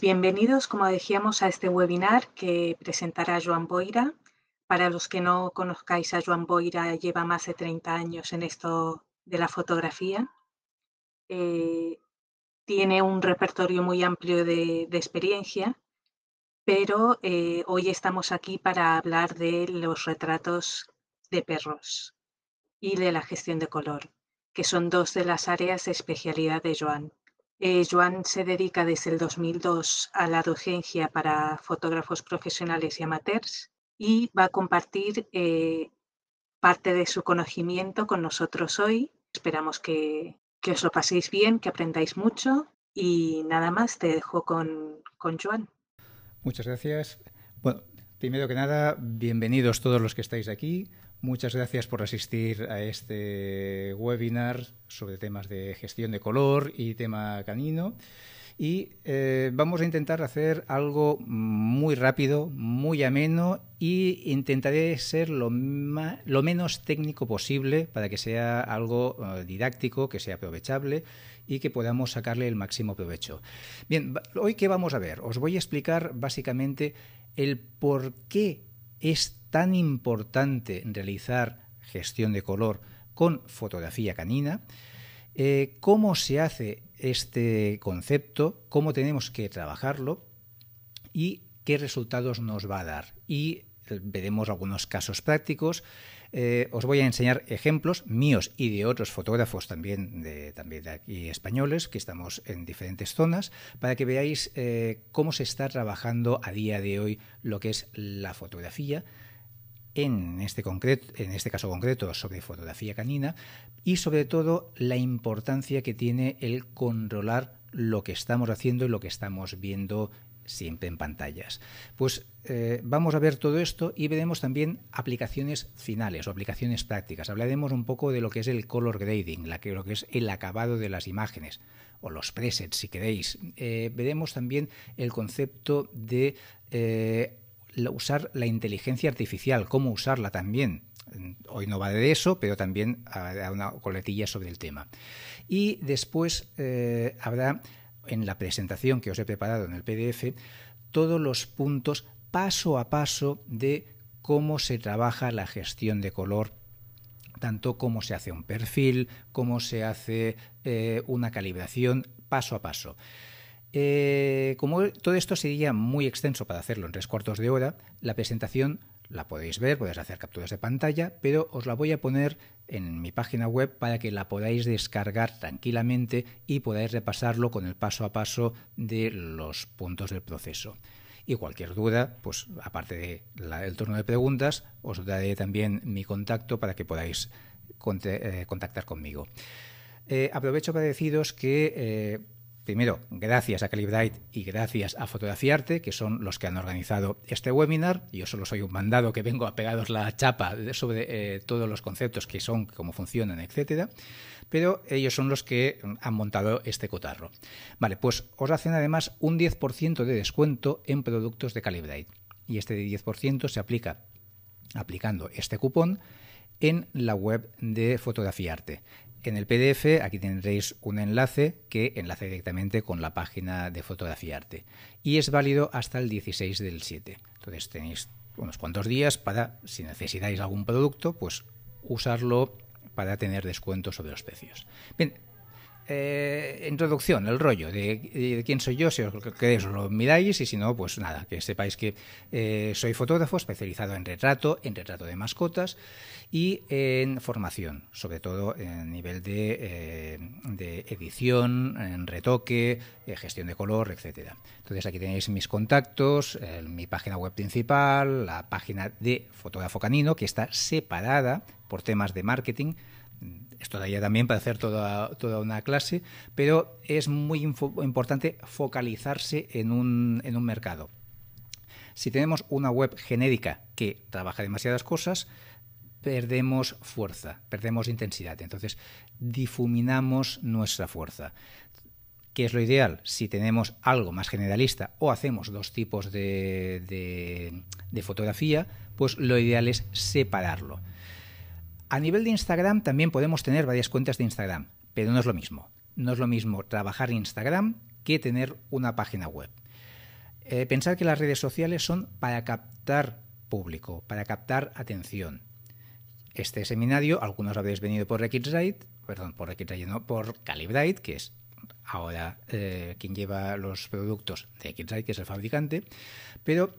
Bienvenidos, como decíamos, a este webinar que presentará Joan Boira. Para los que no conozcáis a Joan Boira, lleva más de 30 años en esto de la fotografía. Eh, tiene un repertorio muy amplio de, experiencia, pero eh, hoy estamos aquí para hablar de los retratos de perros y de la gestión de color, que son dos de las áreas de especialidad de Joan. Eh, Joan se dedica desde el 2002 a la docencia para fotógrafos profesionales y amateurs y va a compartir eh, parte de su conocimiento con nosotros hoy. Esperamos que, os lo paséis bien, que aprendáis mucho y nada más, te dejo con, con Joan. Muchas gracias. Bueno, primero que nada, bienvenidos todos los que estáis aquí. Muchas gracias por asistir a este webinar sobre temas de gestión de color y tema canino. Y eh, vamos a intentar hacer algo muy rápido, muy ameno y intentaré ser lo, menos técnico posible para que sea algo eh, didáctico, que sea aprovechable y que podamos sacarle el máximo provecho. Bien, hoy qué vamos a ver? Os voy a explicar básicamente el por qué es tan importante realizar gestión de color con fotografía canina, eh, cómo se hace este concepto, cómo tenemos que trabajarlo y qué resultados nos va a dar. Y eh, veremos algunos casos prácticos eh, os voy a enseñar ejemplos míos y de otros fotógrafos también de, también de aquí españoles, que estamos en diferentes zonas, para que veáis eh, cómo se está trabajando a día de hoy lo que es la fotografía. En este, en este, caso concreto sobre fotografía canina y sobre todo la importancia que tiene el controlar lo que estamos haciendo y lo que estamos viendo siempre en pantallas. Pues eh, vamos a ver todo esto y veremos también aplicaciones finales o aplicaciones prácticas. Hablaremos un poco de lo que es el color grading, lo que es el acabado de las imágenes o los presets si queréis. Eh, veremos también el concepto de eh, usar la inteligencia artificial, cómo usarla también. Mm, hoy no va de eso, pero también habrá una coletilla sobre el tema. Y después habrá en la presentación que os he preparado en el PDF todos los puntos paso a paso de cómo se trabaja la gestión de color tanto cómo se hace un perfil, cómo se hace eh, una calibración paso a paso. Eh, como todo esto sería muy extenso para hacerlo en tres cuartos de hora, la presentación la podéis ver, podéis hacer capturas de pantalla, pero os la voy a poner en mi página web para que la podáis descargar tranquilamente y podáis repasarlo con el paso a paso de los puntos del proceso. Y cualquier duda, pues aparte del turno de preguntas, os daré también mi contacto para que podáis eh, contactar conmigo. Eh, aprovecho para deciros que eh, Primero, gracias a Calibrite y gracias a Fotografía Arte, que son los que han organizado este webinar. Yo solo soy un mandado que vengo a pegaros la chapa sobre eh, todos los conceptos que son, cómo funcionan, etcétera. Pero ellos son los que han montado este cotarro. Vale, pues os hacen además un 10% de descuento en productos de Calibrite. Y este 10% se aplica aplicando este cupón en la web de Fotografía Arte. En el PDF aquí tendréis un enlace que enlace directamente con la página de fotografía arte y es válido hasta el 16 del 7. Entonces tenéis unos cuantos días para, si necesitáis algún producto, pues usarlo para tener descuentos sobre los precios. Bien, eh, introducción, el rollo de, quién soy yo, si os queréis lo miráis y si no, pues nada, que sepáis que eh, soy fotógrafo especializado en retrato, en retrato de mascotas y en formación, sobre todo en nivel de, eh, de edición, en retoque, gestión de color, etcétera. Entonces aquí tenéis mis contactos, mi página web principal, la página de fotógrafo canino que está separada por temas de marketing esto daría también para hacer toda, una clase, pero es muy importante focalizarse en un, en un mercado. Si tenemos una web genérica que trabaja demasiadas cosas, perdemos fuerza, perdemos intensidad, entonces difuminamos nuestra fuerza. ¿Qué es lo ideal? Si tenemos algo más generalista o hacemos dos tipos de, de fotografía, pues lo ideal es separarlo a nivel de Instagram también podemos tener varias cuentas de Instagram, pero no es lo mismo. No es lo mismo trabajar en Instagram que tener una página web. Pensad eh, pensar que las redes sociales son para captar público, para captar atención. Este seminario, algunos habéis venido por Xrite, perdón, por Xrite no, por Calibrite, que es ahora eh, quien lleva los productos de Xrite, que es el fabricante, pero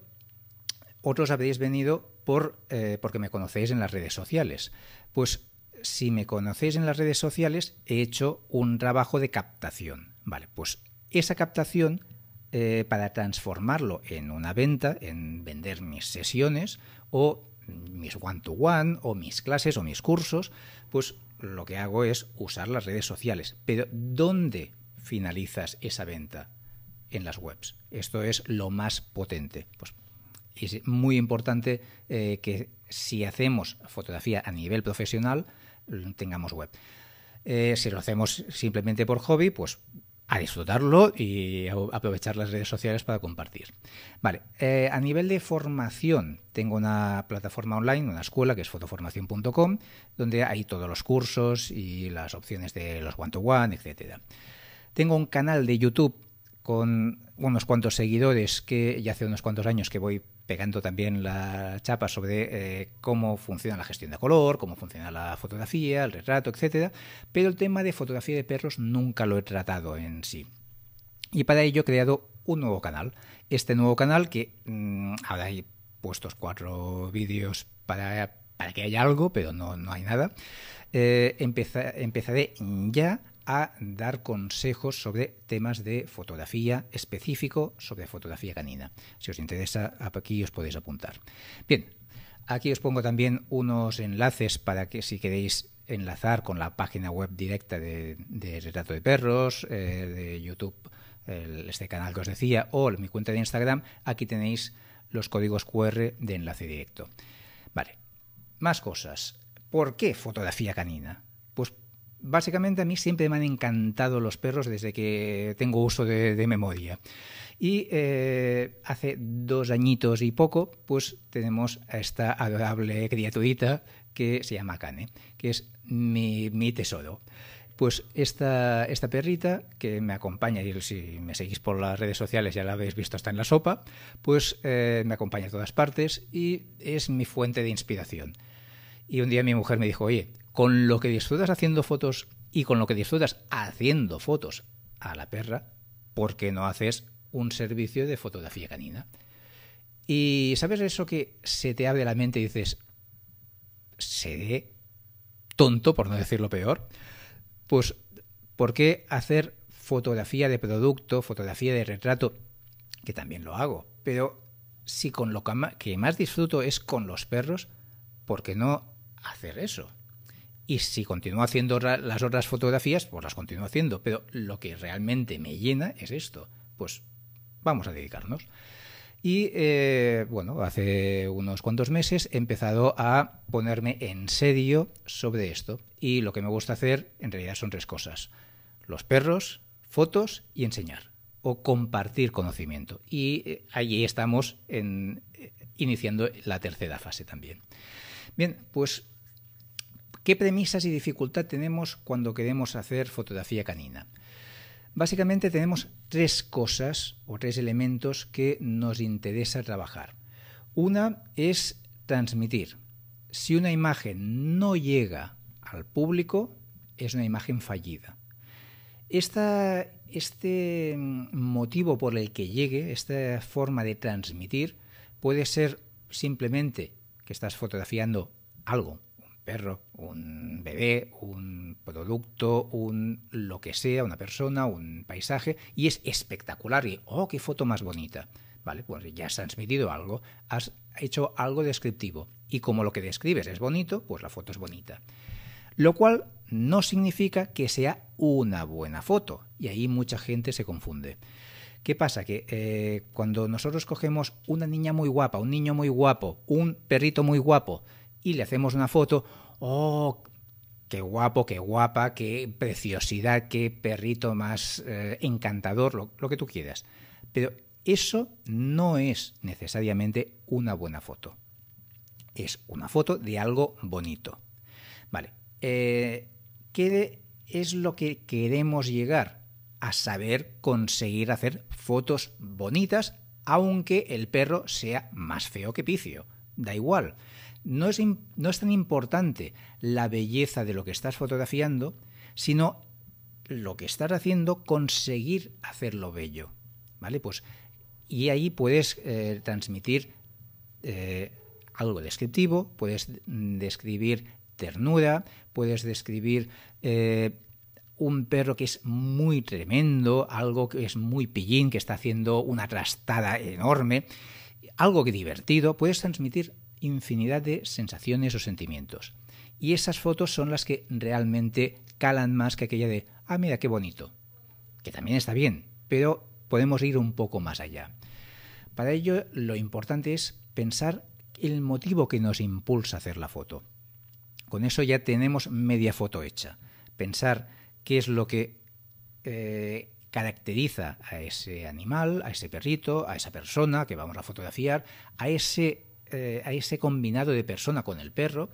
otros habréis venido por, eh, porque me conocéis en las redes sociales. Pues si me conocéis en las redes sociales, he hecho un trabajo de captación. Vale, pues esa captación, eh, para transformarlo en una venta, en vender mis sesiones o mis one-to-one -one, o mis clases o mis cursos, pues lo que hago es usar las redes sociales. Pero ¿dónde finalizas esa venta? En las webs. Esto es lo más potente. Pues y es muy importante eh, que si hacemos fotografía a nivel profesional, tengamos web. Eh, si lo hacemos simplemente por hobby, pues a disfrutarlo y aprovechar las redes sociales para compartir. Vale, eh, a nivel de formación, tengo una plataforma online, una escuela que es fotoformación.com, donde hay todos los cursos y las opciones de los one-to-one, -one, etc. Tengo un canal de YouTube con unos cuantos seguidores que ya hace unos cuantos años que voy pegando también la chapa sobre eh, cómo funciona la gestión de color, cómo funciona la fotografía, el retrato, etcétera, pero el tema de fotografía de perros nunca lo he tratado en sí. Y para ello he creado un nuevo canal. Este nuevo canal que mm, ahora hay puestos cuatro vídeos para, que haya algo, pero no, hay nada. Eh, empezaré ya a dar consejos sobre temas de fotografía específico, sobre fotografía canina. Si os interesa, aquí os podéis apuntar. Bien, aquí os pongo también unos enlaces para que si queréis enlazar con la página web directa de, de Retrato de Perros, eh, de YouTube, este canal que os decía, o mi cuenta de Instagram, aquí tenéis los códigos QR de enlace directo. Vale, más cosas. ¿Por qué fotografía canina? Pues básicamente a mí siempre me han encantado los perros desde que tengo uso de, memoria. Y eh, hace dos añitos y poco, pues tenemos a esta adorable criaturita que se llama Cane, que es mi, mi tesoro. Pues esta, esta, perrita que me acompaña, y si me seguís por las redes sociales ya la habéis visto, hasta en la sopa, pues eh, me acompaña a todas partes y es mi fuente de inspiración. Y un día mi mujer me dijo, oye, con lo que disfrutas haciendo fotos y con lo que disfrutas haciendo fotos a la perra, ¿por qué no haces un servicio de fotografía canina? Y sabes eso que se te abre la mente y dices, seré tonto, por no decirlo peor, pues ¿por qué hacer fotografía de producto, fotografía de retrato, que también lo hago? Pero si con lo que más disfruto es con los perros, ¿por qué no hacer eso? Y si continúo haciendo las otras fotografías, pues las continúo haciendo. Pero lo que realmente me llena es esto. Pues vamos a dedicarnos. Y eh, bueno, hace unos cuantos meses he empezado a ponerme en serio sobre esto. Y lo que me gusta hacer en realidad son tres cosas. Los perros, fotos y enseñar. O compartir conocimiento. Y eh, allí estamos en, eh, iniciando la tercera fase también. Bien, pues ¿Qué premisas y dificultad tenemos cuando queremos hacer fotografía canina? Básicamente tenemos tres cosas o tres elementos que nos interesa trabajar. Una es transmitir. Si una imagen no llega al público, es una imagen fallida. este motivo por el que llegue, esta forma de transmitir, puede ser simplemente que estás fotografiando algo, perro, un bebé, un producto, un lo que sea, una persona, un paisaje, y es espectacular y, oh, qué foto más bonita. Vale, pues ya has transmitido algo, has hecho algo descriptivo, y como lo que describes es bonito, pues la foto es bonita. Lo cual no significa que sea una buena foto, y ahí mucha gente se confunde. ¿Qué pasa? Que eh, cuando nosotros cogemos una niña muy guapa, un niño muy guapo, un perrito muy guapo, y le hacemos una foto, ¡oh! Qué guapo, qué guapa, qué preciosidad, qué perrito más eh, encantador, lo, que tú quieras. Pero eso no es necesariamente una buena foto. Es una foto de algo bonito. Vale. Eh, ¿Qué es lo que queremos llegar? A saber conseguir hacer fotos bonitas, aunque el perro sea más feo que Picio. Da igual no es, tan importante la belleza de lo que estás fotografiando, sino lo que estás haciendo, conseguir hacerlo bello. ¿Vale? Pues, y ahí puedes eh, transmitir eh, algo descriptivo, puedes describir ternura, puedes describir eh, un perro que es muy tremendo, algo que es muy pillín, que está haciendo una trastada enorme, algo que divertido, puedes transmitir infinidad de sensaciones o sentimientos. Y esas fotos son las que realmente calan más que aquella de, ah, mira, qué bonito. Que también está bien, pero podemos ir un poco más allá. Para ello, lo importante es pensar el motivo que nos impulsa a hacer la foto. Con eso ya tenemos media foto hecha. Pensar qué es lo que eh, caracteriza a ese animal, a ese perrito, a esa persona que vamos a fotografiar, a ese este, a ese combinado de persona con el perro.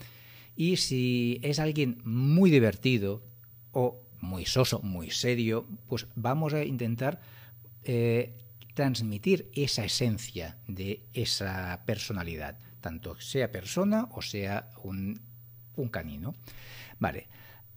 Y si es alguien muy divertido o muy soso, muy serio, pues vamos a intentar eh, transmitir esa esencia de esa personalidad, tanto sea persona o sea un, un canino. Vale,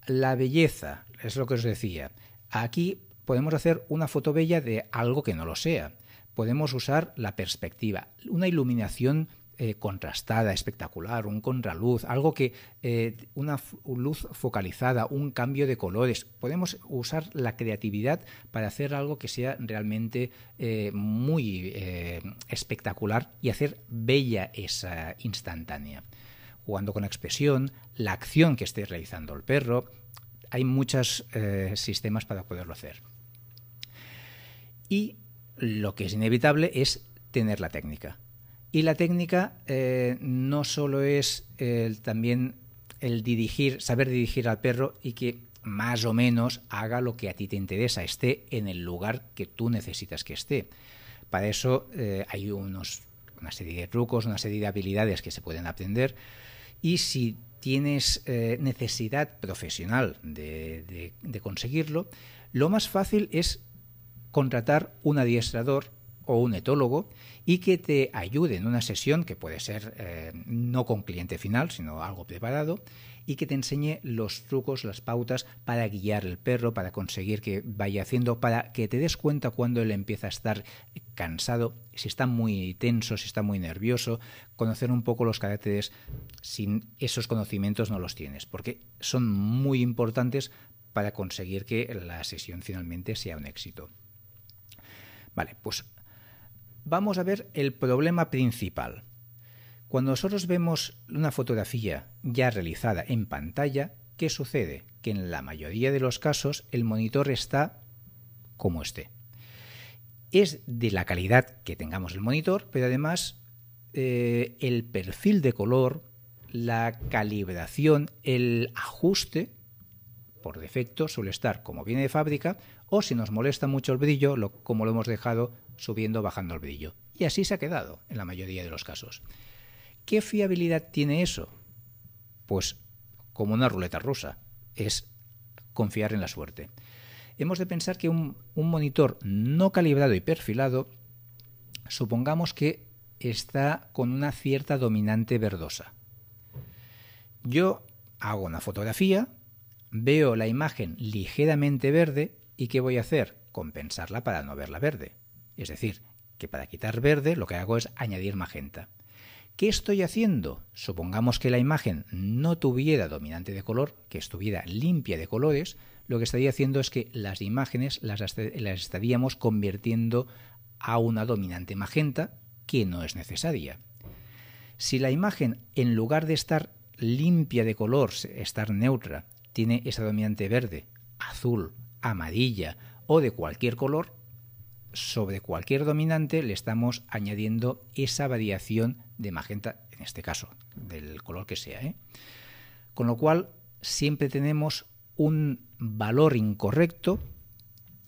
la belleza, es lo que os decía. Aquí podemos hacer una foto bella de algo que no lo sea. Podemos usar la perspectiva, una iluminación eh, contrastada, espectacular, un contraluz, algo que eh, una luz focalizada, un cambio de colores. Podemos usar la creatividad para hacer algo que sea realmente eh, muy espectacular y hacer bella esa instantánea. Jugando con expresión, la acción que esté realizando el perro, hay muchos sistemas para poderlo hacer. Y lo que es inevitable es tener la técnica y la técnica eh, no solo es también el dirigir, saber dirigir al perro y que más o menos haga lo que a ti te interesa, esté en el lugar que tú necesitas que esté. Para eso eh, hay unos, una serie de trucos, una serie de habilidades que se pueden aprender y si tienes eh, necesidad profesional de, de conseguirlo, lo más fácil es contratar un adiestrador o un etólogo y que te ayude en una sesión que puede ser eh, no con cliente final, sino algo preparado, y que te enseñe los trucos, las pautas para guiar el perro, para conseguir que vaya haciendo, para que te des cuenta cuando él empieza a estar cansado, si está muy tenso, si está muy nervioso, conocer un poco los caracteres sin esos conocimientos no los tienes, porque son muy importantes para conseguir que la sesión finalmente sea un éxito. Vale, pues vamos a ver el problema principal. Cuando nosotros vemos una fotografía ya realizada en pantalla, ¿qué sucede? Que en la mayoría de los casos el monitor está como este. Es de la calidad que tengamos el monitor, pero además eh, el perfil de color, la calibración, el ajuste, por defecto suele estar como viene de fábrica, o si nos molesta mucho el brillo, como lo hemos dejado, subiendo, bajando el brillo. Y así se ha quedado en la mayoría de los casos. ¿Qué fiabilidad tiene eso? Pues como una ruleta rusa, es confiar en la suerte. Hemos de pensar que un, un monitor no calibrado y perfilado, supongamos que está con una cierta dominante verdosa. Yo hago una fotografía, veo la imagen ligeramente verde y ¿qué voy a hacer? Compensarla para no verla verde. Es decir, que para quitar verde lo que hago es añadir magenta. ¿Qué estoy haciendo? Supongamos que la imagen no tuviera dominante de color, que estuviera limpia de colores, lo que estaría haciendo es que las imágenes las, estaríamos convirtiendo a una dominante magenta que no es necesaria. Si la imagen, en lugar de estar limpia de color, estar neutra, tiene esa dominante verde, azul, amarilla o de cualquier color, sobre cualquier dominante le estamos añadiendo esa variación de magenta, en este caso, del color que sea. ¿eh? Con lo cual, siempre tenemos un valor incorrecto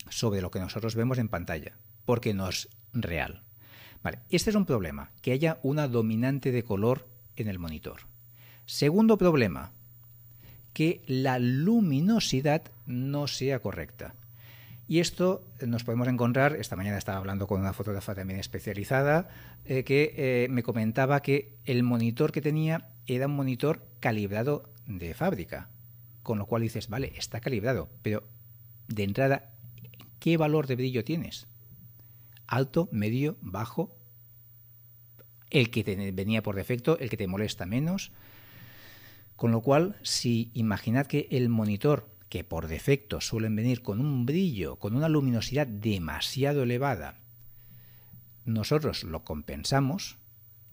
sobre lo que nosotros vemos en pantalla, porque no es real. este es un problema, que haya una dominante de color en el monitor. Segundo problema, que la luminosidad no sea correcta. Y esto nos podemos encontrar, esta mañana estaba hablando con una fotógrafa también especializada, eh, que eh, me comentaba que el monitor que tenía era un monitor calibrado de fábrica, con lo cual dices, vale, está calibrado, pero de entrada, ¿qué valor de brillo tienes? ¿Alto, medio, bajo? ¿El que te venía por defecto, el que te molesta menos? Con lo cual, si imaginad que el monitor que por defecto suelen venir con un brillo, con una luminosidad demasiado elevada, nosotros lo compensamos,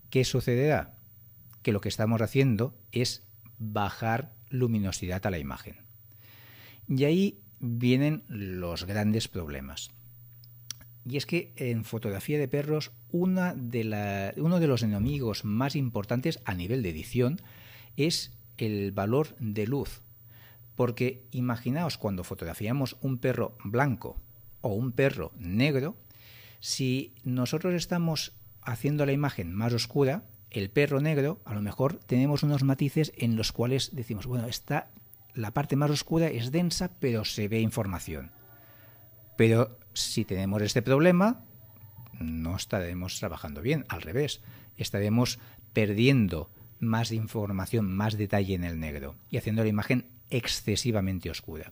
¿qué sucederá? Que lo que estamos haciendo es bajar luminosidad a la imagen. Y ahí vienen los grandes problemas. Y es que en fotografía de perros uno de los enemigos más importantes a nivel de edición es el valor de luz, porque imaginaos cuando fotografiamos un perro blanco o un perro negro, si nosotros estamos haciendo la imagen más oscura, el perro negro, a lo mejor tenemos unos matices en los cuales decimos, bueno, está la parte más oscura es densa, pero se ve información. Pero si tenemos este problema, no estaremos trabajando bien, al revés, estaremos perdiendo más información, más detalle en el negro y haciendo la imagen excesivamente oscura.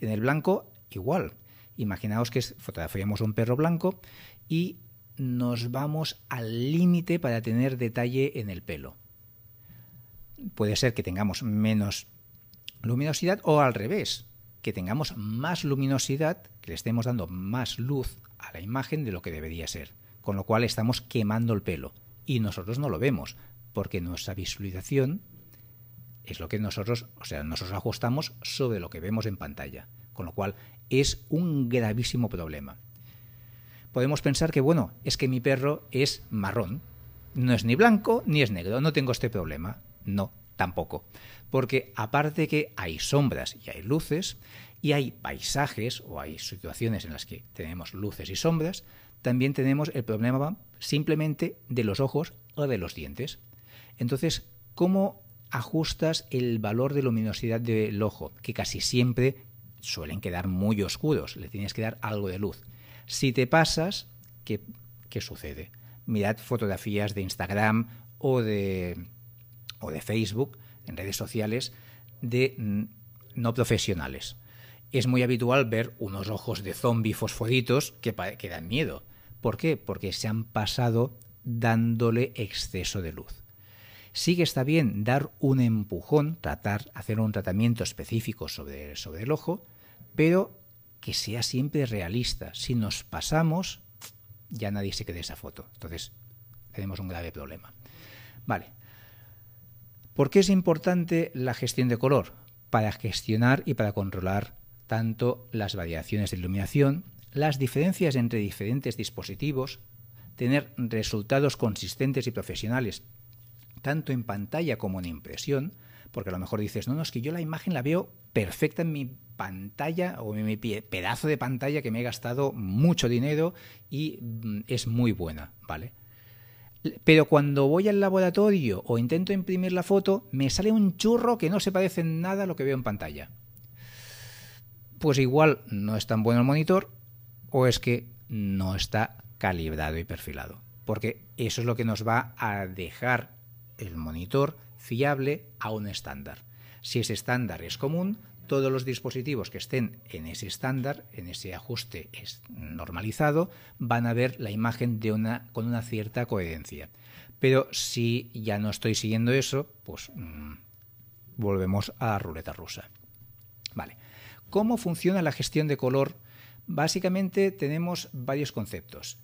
En el blanco, igual. Imaginaos que fotografiamos un perro blanco y nos vamos al límite para tener detalle en el pelo. Puede ser que tengamos menos luminosidad o al revés, que tengamos más luminosidad, que le estemos dando más luz a la imagen de lo que debería ser, con lo cual estamos quemando el pelo y nosotros no lo vemos, porque nuestra visualización es lo que nosotros, o sea, nosotros ajustamos sobre lo que vemos en pantalla, con lo cual es un gravísimo problema. Podemos pensar que, bueno, es que mi perro es marrón, no es ni blanco ni es negro, no tengo este problema. No, tampoco. Porque aparte que hay sombras y hay luces, y hay paisajes o hay situaciones en las que tenemos luces y sombras, también tenemos el problema simplemente de los ojos o de los dientes. Entonces, ¿cómo ajustas el valor de luminosidad del ojo? Que casi siempre suelen quedar muy oscuros, le tienes que dar algo de luz. Si te pasas, ¿qué, qué sucede? Mirad fotografías de Instagram o de, o de Facebook, en redes sociales, de mm, no profesionales. Es muy habitual ver unos ojos de zombi fosforitos que, que dan miedo. ¿Por qué? Porque se han pasado dándole exceso de luz. Sí que está bien dar un empujón, tratar, hacer un tratamiento específico sobre, sobre el ojo, pero que sea siempre realista. Si nos pasamos, ya nadie se quede esa foto. Entonces, tenemos un grave problema. Vale. ¿Por qué es importante la gestión de color? Para gestionar y para controlar tanto las variaciones de iluminación, las diferencias entre diferentes dispositivos, tener resultados consistentes y profesionales tanto en pantalla como en impresión, porque a lo mejor dices, no, no, es que yo la imagen la veo perfecta en mi pantalla o en mi pedazo de pantalla que me he gastado mucho dinero y mm, es muy buena, ¿vale? Pero cuando voy al laboratorio o intento imprimir la foto, me sale un churro que no se parece en nada a lo que veo en pantalla. Pues igual no es tan bueno el monitor o es que no está calibrado y perfilado. Porque eso es lo que nos va a dejar el monitor fiable a un estándar. Si ese estándar es común, todos los dispositivos que estén en ese estándar, en ese ajuste normalizado, van a ver la imagen de una, con una cierta coherencia. Pero si ya no estoy siguiendo eso, pues mm, volvemos a la ruleta rusa. Vale. ¿Cómo funciona la gestión de color? Básicamente tenemos varios conceptos.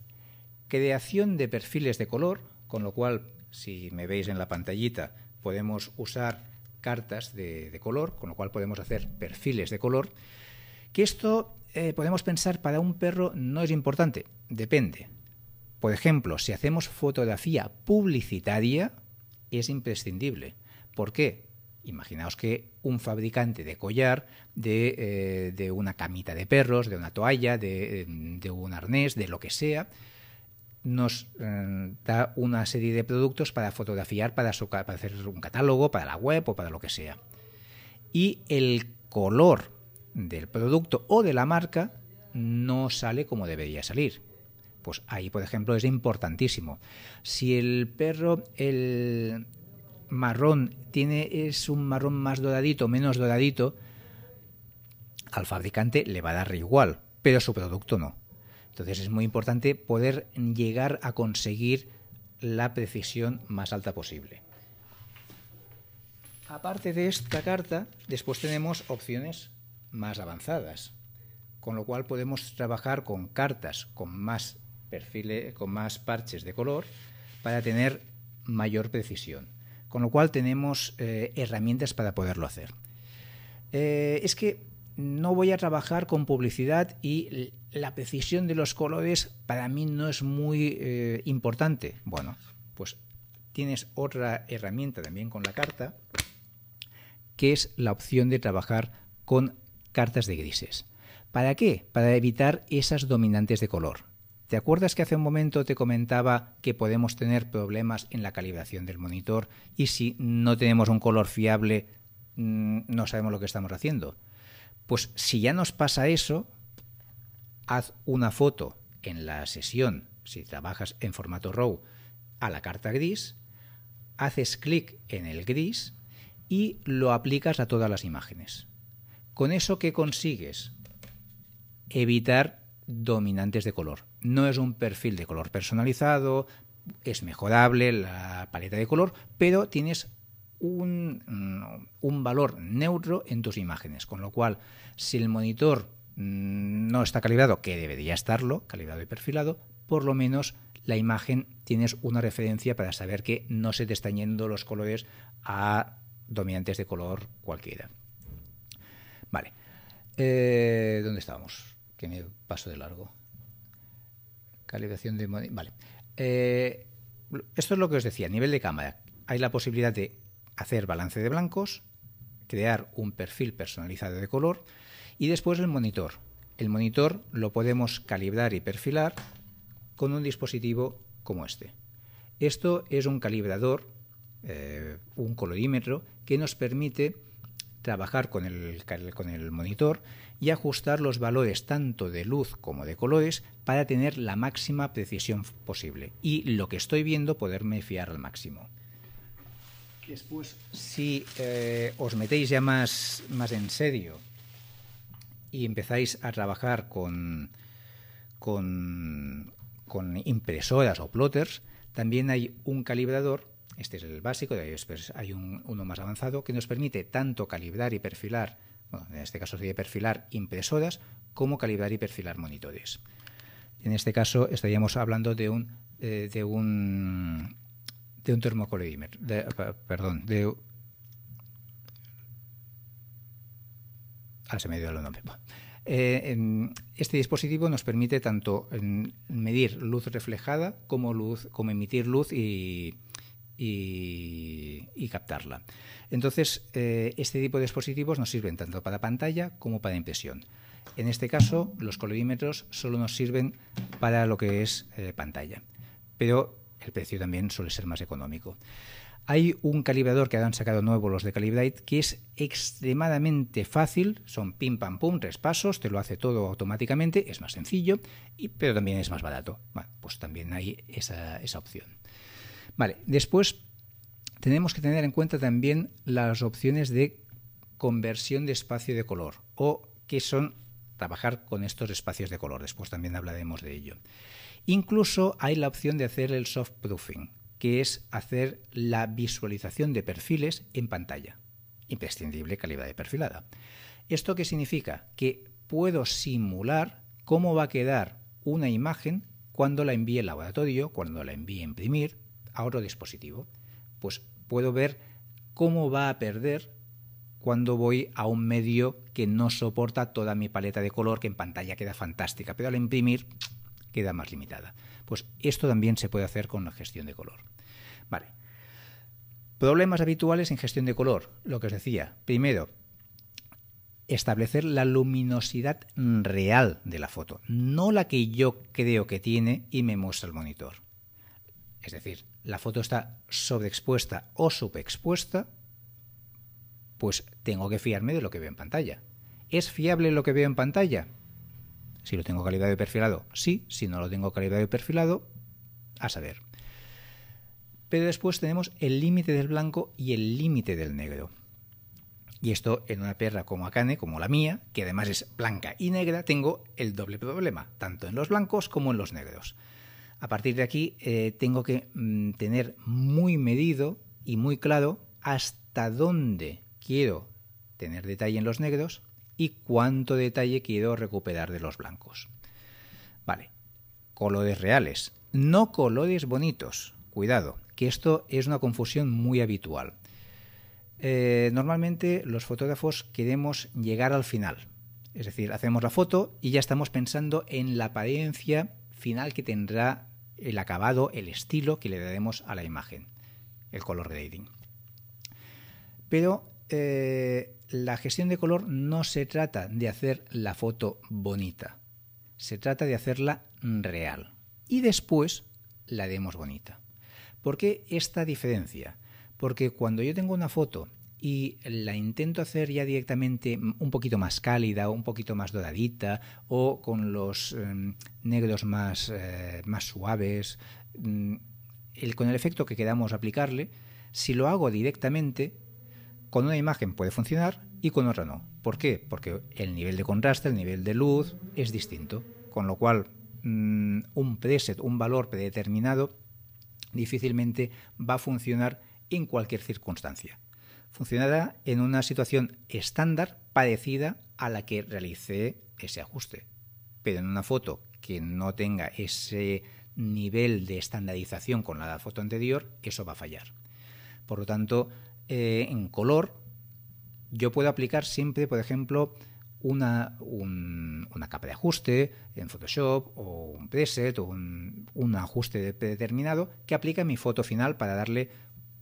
Creación de perfiles de color, con lo cual si me veis en la pantallita, podemos usar cartas de, color, con lo cual podemos hacer perfiles de color, que esto eh, podemos pensar para un perro no es importante, depende. Por ejemplo, si hacemos fotografía publicitaria, es imprescindible. ¿Por qué? Imaginaos que un fabricante de collar, de, eh, una camita de perros, de una toalla, de eh, un arnés, de lo que sea, nos eh, da una serie de productos para fotografiar, para, su, hacer un catálogo, para la web o para lo que sea. Y el color del producto o de la marca no sale como debería salir. Pues ahí, por ejemplo, es importantísimo. Si el perro, el marrón, tiene, es un marrón más doradito, menos doradito, al fabricante le va a dar igual, pero su producto no. Entonces es muy importante poder llegar a conseguir la precisión más alta posible. Aparte de esta carta, después tenemos opciones más avanzadas, con lo cual podemos trabajar con cartas con más perfiles, con más parches de color para tener mayor precisión. Con lo cual tenemos eh, herramientas para poderlo hacer. Eh, es que no voy a trabajar con publicidad y la precisión de los colores para mí no es muy eh, importante. Bueno, pues tienes otra herramienta también con la carta, que es la opción de trabajar con cartas de grises. ¿Para qué? Para evitar esas dominantes de color. ¿Te acuerdas que hace un momento te comentaba que podemos tener problemas en la calibración del monitor y si no tenemos un color fiable mm, no sabemos lo que estamos haciendo? Pues si ya nos pasa eso, haz una foto en la sesión, si trabajas en formato RAW, a la carta gris, haces clic en el gris y lo aplicas a todas las imágenes. Con eso que consigues evitar dominantes de color. No es un perfil de color personalizado, es mejorable la paleta de color, pero tienes Mm, un, valor neutro en tus imágenes, con lo cual si el monitor mm, no está calibrado, que debería estarlo, calibrado y perfilado, por lo menos la imagen tienes una referencia para saber que no se te están yendo los colores a dominantes de color cualquiera. Vale. Eh, ¿Dónde estábamos? Que me paso de largo. Calibración de... Vale. Eh, esto es lo que os decía, a nivel de cámara. Hay la posibilidad de hacer balance de blancos, crear un perfil personalizado de color y después el monitor. El monitor lo podemos calibrar y perfilar con un dispositivo como este. Esto es un calibrador, eh, un colorímetro, que nos permite trabajar con el, con el monitor y ajustar los valores tanto de luz como de colores para tener la máxima precisión posible y lo que estoy viendo poderme fiar al máximo después, si eh, os metéis ya más, más en serio y empezáis a trabajar con, con, impresoras o plotters, también hay un calibrador, este es el básico, de ahí hay un, uno más avanzado, que nos permite tanto calibrar y perfilar, bueno, en este caso sería perfilar impresoras, como calibrar y perfilar monitores. En este caso estaríamos hablando de un, eh, de un de un termocolímetro, perdón, de... Ah, se me dio el nombre. Eh, este dispositivo nos permite tanto medir luz reflejada como, luz, como emitir luz y, captarla. Entonces, eh, este tipo de dispositivos nos sirven tanto para pantalla como para impresión. En este caso, los colorímetros solo nos sirven para lo que es eh, pantalla. Pero el precio también suele ser más económico. Hay un calibrador que han sacado nuevos los de Calibrate que es extremadamente fácil, son pim pam pum, tres pasos, te lo hace todo automáticamente, es más sencillo, y, pero también es más barato. pues también hay esa, esa opción. Vale, después tenemos que tener en cuenta también las opciones de conversión de espacio de color o que son trabajar con estos espacios de color. Después también hablaremos de ello. Incluso hay la opción de hacer el soft proofing, que es hacer la visualización de perfiles en pantalla. Imprescindible calidad de perfilada. ¿Esto qué significa? Que puedo simular cómo va a quedar una imagen cuando la envíe al laboratorio, cuando la envíe a imprimir a otro dispositivo. Pues puedo ver cómo va a perder cuando voy a un medio que no soporta toda mi paleta de color, que en pantalla queda fantástica, pero al imprimir queda más limitada. Pues esto también se puede hacer con la gestión de color. Vale. Problemas habituales en gestión de color, lo que os decía. Primero, establecer la luminosidad real de la foto, no la que yo creo que tiene y me muestra el monitor. Es decir, la foto está sobreexpuesta o subexpuesta, pues tengo que fiarme de lo que veo en pantalla. ¿Es fiable lo que veo en pantalla? Si lo tengo calidad de perfilado, sí. Si no lo tengo calidad de perfilado, a saber. Pero después tenemos el límite del blanco y el límite del negro. Y esto en una perra como Akane, como la mía, que además es blanca y negra, tengo el doble problema, tanto en los blancos como en los negros. A partir de aquí eh, tengo que mm, tener muy medido y muy claro hasta dónde quiero tener detalle en los negros y cuánto detalle quiero recuperar de los blancos. Vale, colores reales, no colores bonitos. Cuidado, que esto es una confusión muy habitual. Eh, normalmente los fotógrafos queremos llegar al final. Es decir, hacemos la foto y ya estamos pensando en la apariencia final que tendrá el acabado, el estilo que le daremos a la imagen, el color grading. Pero eh, la gestión de color no se trata de hacer la foto bonita, se trata de hacerla real. Y después la demos bonita. ¿Por qué esta diferencia? Porque cuando yo tengo una foto y la intento hacer ya directamente un poquito más cálida, un poquito más doradita, o con los em, negros más, eh, más suaves, mm, con el efecto que queramos aplicarle, si lo hago directamente, con una imagen puede funcionar y con otra no. ¿Por qué? Porque el nivel de contraste, el nivel de luz es distinto. Con lo cual, mm, un preset, un valor predeterminado, difícilmente va a funcionar en cualquier circunstancia. Funcionará en una situación estándar parecida a la que realicé ese ajuste. Pero en una foto que no tenga ese nivel de estandarización con la foto anterior, eso va a fallar. Por lo tanto, eh, en color, yo puedo aplicar siempre, por ejemplo, una, capa de ajuste en Photoshop o un preset o un, ajuste predeterminado que aplica mi foto final para darle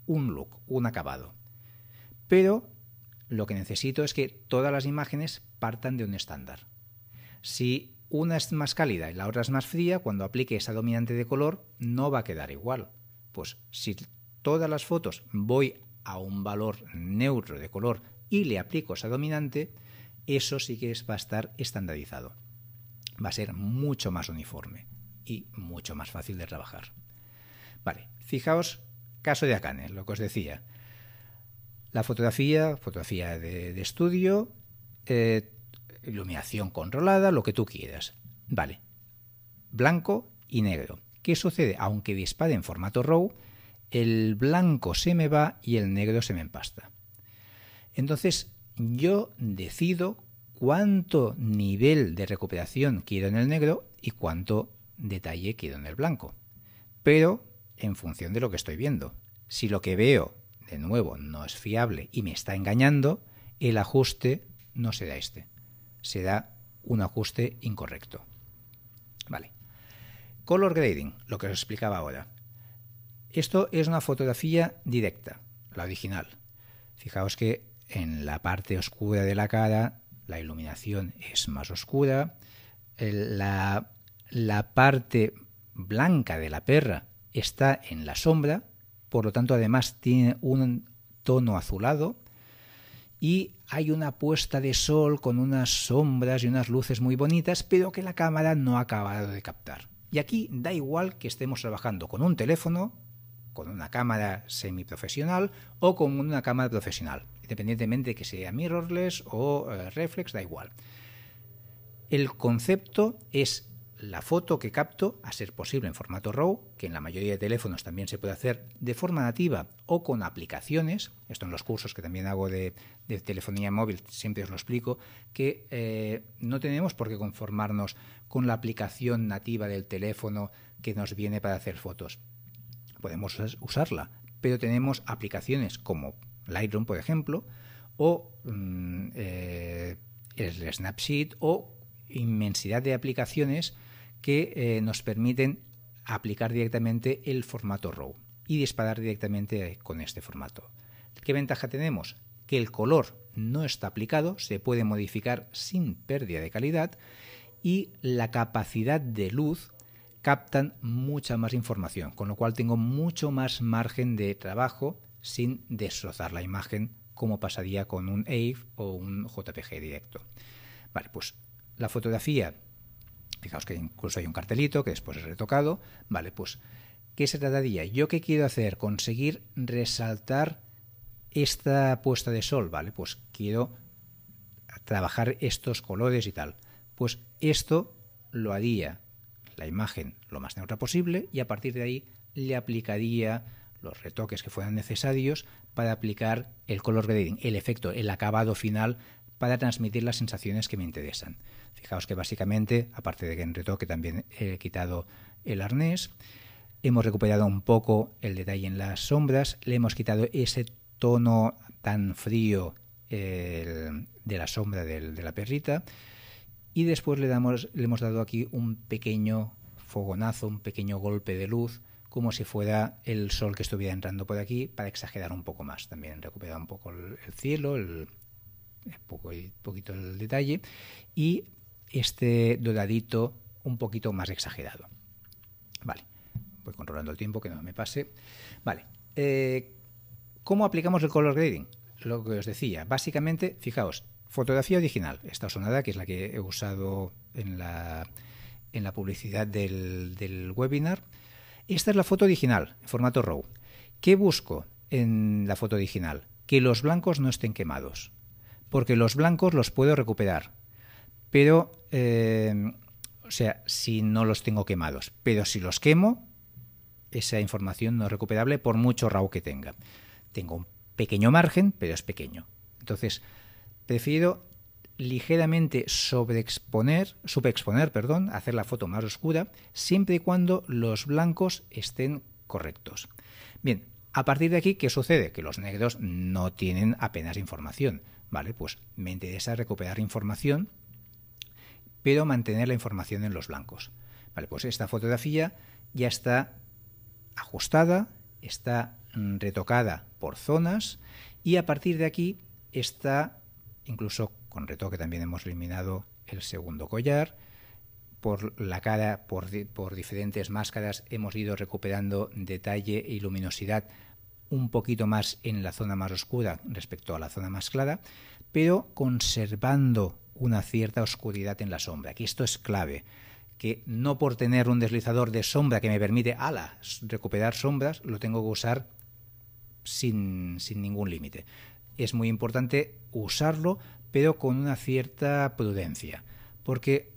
un look, un acabado. Pero lo que necesito es que todas las imágenes partan de un estándar. Si una es más cálida y la otra es más fría, cuando aplique esa dominante de color no va a quedar igual. Pues si todas las fotos voy a un valor neutro de color y le aplico esa dominante, eso sí que va a estar estandarizado. Va a ser mucho más uniforme y mucho más fácil de trabajar. Vale, fijaos caso de Akane, lo que os decía. La fotografía, fotografía de, estudio, eh, iluminación controlada, lo que tú quieras. Vale, blanco y negro. ¿Qué sucede? Aunque dispare en formato RAW, el blanco se me va y el negro se me empasta. Entonces yo decido cuánto nivel de recuperación quiero en el negro y cuánto detalle quiero en el blanco. Pero en función de lo que estoy viendo. Si lo que veo, de nuevo, no es fiable y me está engañando, el ajuste no será este. Será un ajuste incorrecto. Vale. Color grading, lo que os explicaba ahora. Esto es una fotografía directa, la original. Fijaos que en la parte oscura de la cara la iluminación es más oscura, la, parte blanca de la perra está en la sombra, por lo tanto además tiene un tono azulado y hay una puesta de sol con unas sombras y unas luces muy bonitas, pero que la cámara no ha acabado de captar. Y aquí da igual que estemos trabajando con un teléfono con una cámara semiprofesional o con una cámara profesional, independientemente de que sea mirrorless o eh, reflex, da igual. El concepto es la foto que capto, a ser posible en formato RAW, que en la mayoría de teléfonos también se puede hacer de forma nativa o con aplicaciones, esto en los cursos que también hago de, telefonía móvil siempre os lo explico, que eh, no tenemos por qué conformarnos con la aplicación nativa del teléfono que nos viene para hacer fotos podemos usarla, pero tenemos aplicaciones como Lightroom, por ejemplo, o mm, eh, el Snapseed, o inmensidad de aplicaciones que eh, nos permiten aplicar directamente el formato RAW y disparar directamente con este formato. ¿Qué ventaja tenemos? Que el color no está aplicado, se puede modificar sin pérdida de calidad y la capacidad de luz captan mucha más información, con lo cual tengo mucho más margen de trabajo sin destrozar la imagen como pasaría con un AVE o un JPG directo. Vale, pues la fotografía, fijaos que incluso hay un cartelito que después es retocado, vale, pues ¿qué se trataría? ¿Yo qué quiero hacer? Conseguir resaltar esta puesta de sol, vale, pues quiero trabajar estos colores y tal. Pues esto lo haría la imagen lo más neutra posible y a partir de ahí le aplicaría los retoques que fueran necesarios para aplicar el color grading, el efecto, el acabado final para transmitir las sensaciones que me interesan. Fijaos que básicamente, aparte de que en retoque también he quitado el arnés, hemos recuperado un poco el detalle en las sombras, le hemos quitado ese tono tan frío eh, de la sombra de la perrita, y después le, damos, le hemos dado aquí un pequeño fogonazo, un pequeño golpe de luz, como si fuera el sol que estuviera entrando por aquí, para exagerar un poco más también, recuperar un poco el, cielo, el, eh, poco, poquito el detalle, y este doradito un poquito más exagerado. Vale, voy controlando el tiempo, que no me pase. Vale, eh, ¿cómo aplicamos el color grading? Lo que os decía, básicamente, fijaos, Fotografía original. Esta sonada que es la que he usado en la, en la publicidad del, webinar. Esta es la foto original, en formato RAW. ¿Qué busco en la foto original? Que los blancos no estén quemados, porque los blancos los puedo recuperar, pero, eh, o sea, si no los tengo quemados, pero si los quemo, esa información no es recuperable por mucho RAW que tenga. Tengo un pequeño margen, pero es pequeño. Entonces, prefiero ligeramente sobreexponer, subexponer, perdón, hacer la foto más oscura, siempre y cuando los blancos estén correctos. Bien, a partir de aquí, ¿qué sucede? Que los negros no tienen apenas información. Vale, pues me interesa recuperar información, pero mantener la información en los blancos. Vale, pues esta fotografía ya está ajustada, está mm, retocada por zonas y a partir de aquí está incluso con retoque también hemos eliminado el segundo collar. Por la cara, por, diferentes máscaras, hemos ido recuperando detalle y e luminosidad un poquito más en la zona más oscura respecto a la zona más clara, pero conservando una cierta oscuridad en la sombra, Aquí esto es clave, que no por tener un deslizador de sombra que me permite, ala, recuperar sombras, lo tengo que usar sin, sin ningún límite es muy importante usarlo, pero con una cierta prudencia, porque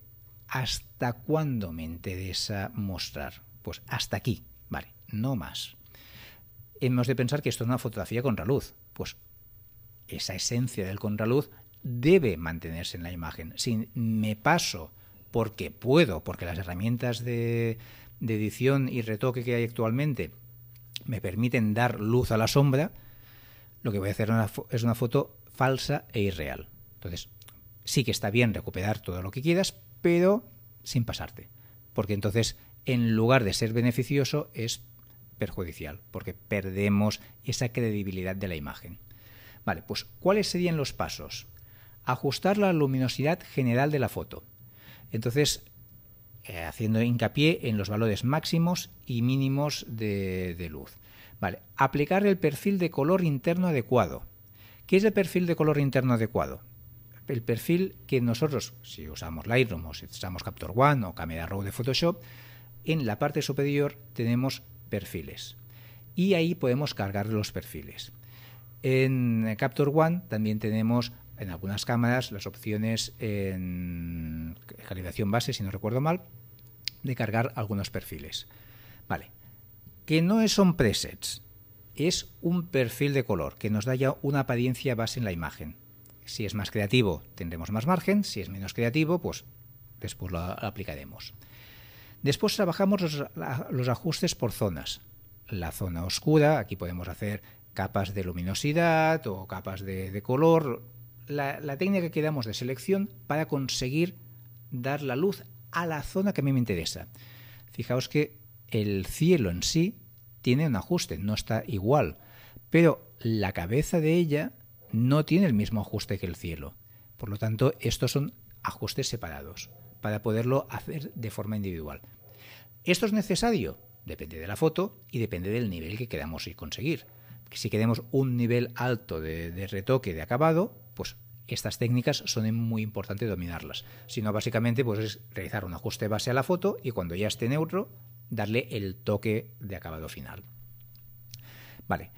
¿hasta cuándo me interesa mostrar? Pues hasta aquí, vale, no más. Hemos de pensar que esto es una fotografía contraluz, pues esa esencia del contraluz debe mantenerse en la imagen. Si me paso porque puedo, porque las herramientas de edición y retoque que hay actualmente me permiten dar luz a la sombra, lo que voy a hacer es una foto falsa e irreal. Entonces, sí que está bien recuperar todo lo que quieras, pero sin pasarte. Porque entonces, en lugar de ser beneficioso, es perjudicial, porque perdemos esa credibilidad de la imagen. Vale, pues ¿cuáles serían los pasos? Ajustar la luminosidad general de la foto. Entonces, eh, haciendo hincapié en los valores máximos y mínimos de luz. Vale, aplicar el perfil de color interno adecuado. ¿Qué es el perfil de color interno adecuado? El perfil que nosotros, si usamos Lightroom o si usamos Capture One o Camera Raw de Photoshop, en la parte superior tenemos perfiles y ahí podemos cargar los perfiles. En Capture One también tenemos en algunas cámaras las opciones en calibración base, si no recuerdo mal, de cargar algunos perfiles. Vale, que no son presets, es un perfil de color que nos da ya una apariencia base en la imagen. Si es más creativo, tendremos más margen, si es menos creativo, pues después lo aplicaremos. Después trabajamos los, ajustes por zonas. La zona oscura, aquí podemos hacer capas de luminosidad o capas de, color. La, la, técnica que damos de selección para conseguir dar la luz a la zona que a mí me interesa. Fijaos que el cielo en sí tiene un ajuste, no está igual, pero la cabeza de ella no tiene el mismo ajuste que el cielo. Por lo tanto, estos son ajustes separados para poderlo hacer de forma individual. ¿Esto es necesario? Depende de la foto y depende del nivel que queramos conseguir. Si queremos un nivel alto de, retoque de acabado, pues estas técnicas son muy importantes dominarlas. Si no, básicamente pues es realizar un ajuste base a la foto y cuando ya esté neutro, darle el toque de acabado final. Vale.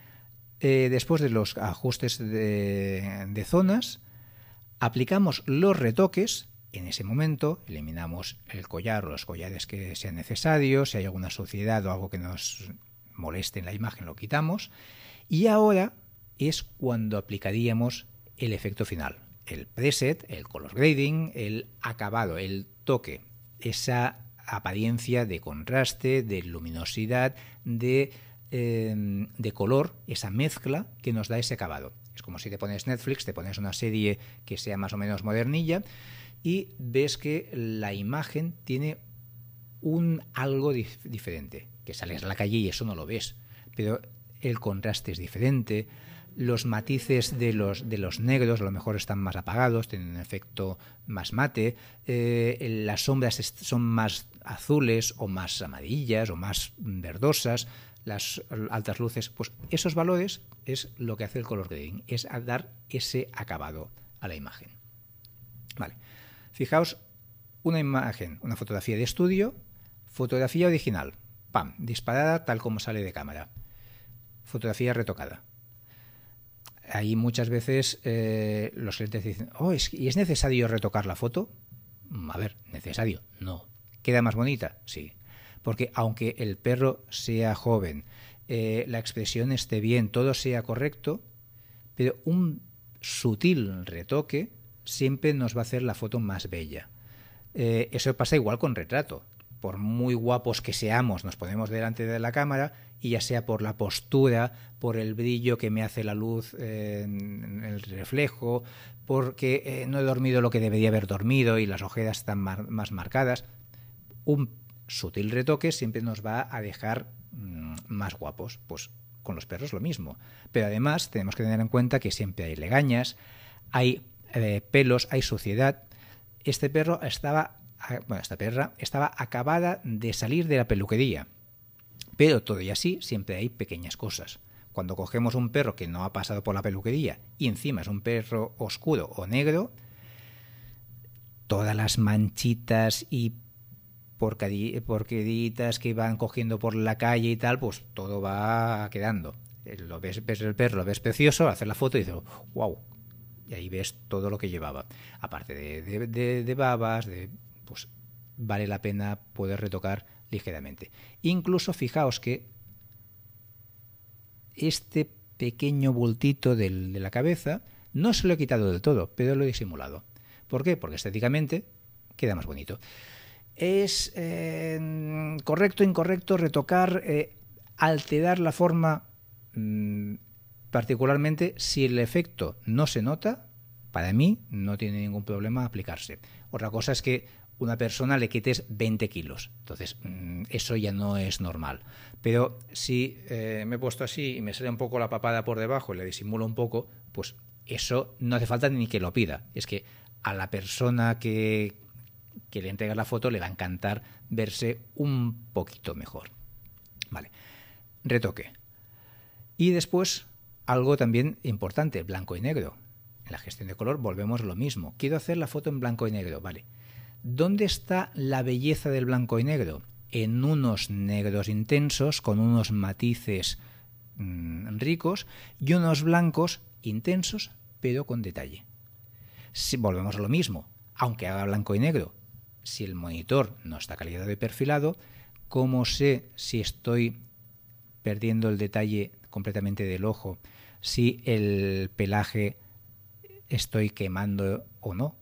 Eh, después de los ajustes de, de zonas, aplicamos los retoques en ese momento eliminamos el collar o los collares que sean necesarios, si hay alguna suciedad o algo que nos moleste en la imagen lo quitamos y ahora es cuando aplicaríamos el efecto final, el preset, el color grading, el acabado, el toque, esa apariencia, de contraste, de luminosidad, em, de, color, esa mezcla que nos da ese acabado. Es como si te pones Netflix, te pones una serie que sea más o menos modernilla y ves que la imagen tiene un algo diferente, que sales a la calle y eso no lo ves, pero el contraste es diferente, los matices de los, de los negros a lo mejor están más apagados, tienen un efecto más mate, eh, las sombras son más azules o más amarillas o más verdosas, las altas luces, pues esos valores es lo que hace el color grading, es dar ese acabado a la imagen. Vale. Fijaos una imagen, una fotografía de estudio, fotografía original, pam, disparada tal como sale de cámara. Fotografía retocada. Ahí muchas veces eh, los clientes dicen, oh, ¿y es necesario retocar la foto? A ver, necesario, no, ¿Queda más bonita? Sí. Porque aunque el perro sea joven, eh, la expresión esté bien, todo sea correcto, pero un sutil retoque siempre nos va a hacer la foto más bella. Eh, eso pasa igual con retrato. Por muy guapos que seamos, nos ponemos delante de la cámara y ya sea por la postura, por el brillo que me hace la luz en el reflejo, porque eh, no he dormido lo que debería haber dormido y las ojeras están más marcadas, un sutil retoque siempre nos va a dejar mm, más guapos. Pues con los perros lo mismo. Pero además tenemos que tener en cuenta que siempre hay legañas, hay eh, pelos, hay suciedad. Este perro estaba, bueno, esta perra estaba acabada de salir de la peluquería. Pero todo y así siempre hay pequeñas cosas. Cuando cogemos un perro que no ha pasado por la peluquería y encima es un perro oscuro o negro, todas las manchitas y queditas que van cogiendo por la calle y tal, pues todo va quedando. Eh, lo ves, el perro, lo ves precioso, hace la foto y dices, wow. Y ahí ves todo lo que llevaba. Aparte de, de, babas, de, pues vale la pena poder retocar ligeramente. Incluso fijaos que este pequeño bultito de la cabeza no se lo he quitado del todo, pero lo he disimulado. ¿Por qué? Porque estéticamente queda más bonito es correcto eh, correcto, incorrecto retocar, eh, alterar la forma, mm, particularmente si el efecto no se nota, para mí no tiene ningún problema aplicarse. Otra cosa es que una persona le quites 20 kilos, entonces mm, eso ya no es normal. Pero si eh, me he puesto así y me sale un poco la papada por debajo y le disimulo un poco, pues eso no hace falta ni que lo pida. Es que a la persona que Quiere entregar la foto le va a encantar verse un poquito mejor. Vale. Retoque. Y después, algo también importante, blanco y negro. En la gestión de color volvemos lo mismo. Quiero hacer la foto en blanco y negro, vale. ¿Dónde está la belleza del blanco y negro? En unos negros intensos con unos matices mm, ricos y unos blancos intensos pero con detalle. Si volvemos a lo mismo, aunque haga blanco y negro, si el monitor no está calidad y perfilado, cómo sé si estoy perdiendo el detalle completamente del ojo, si el pelaje estoy quemando o no.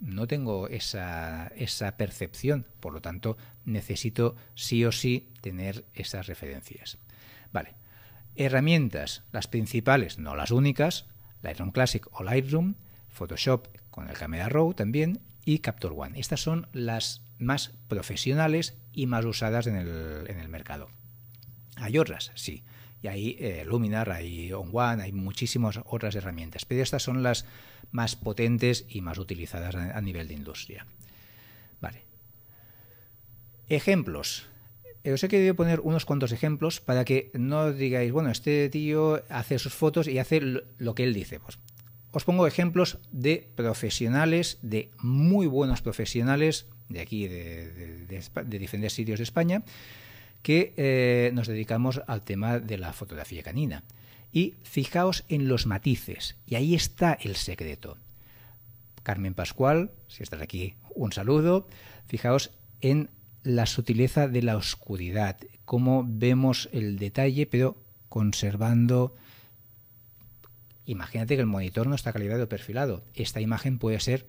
No tengo esa, percepción, por lo tanto necesito sí o sí tener esas referencias. Vale. Herramientas, las principales, no las únicas, Lightroom Classic o Lightroom, Photoshop con el Camera Raw también y Capture One. Estas son las más profesionales y más usadas en el, en el mercado. Hay otras, sí. Y hay eh, Luminar, hay one hay muchísimas otras herramientas. Pero estas son las más potentes y más utilizadas a, nivel de industria. Vale. Ejemplos. Eh, os he querido poner unos cuantos ejemplos para que no digáis, bueno, este tío hace sus fotos y hace lo que él dice. Pues, os pongo ejemplos de profesionales, de muy buenos profesionales de aquí, de, diferentes sitios de España, que eh, nos dedicamos al tema de la fotografía canina. Y fijaos en los matices, y ahí está el secreto. Carmen Pascual, si estás aquí, un saludo. Fijaos en la sutileza de la oscuridad, cómo vemos el detalle, pero conservando Imagínate que el monitor no está calibrado o perfilado. Esta imagen puede ser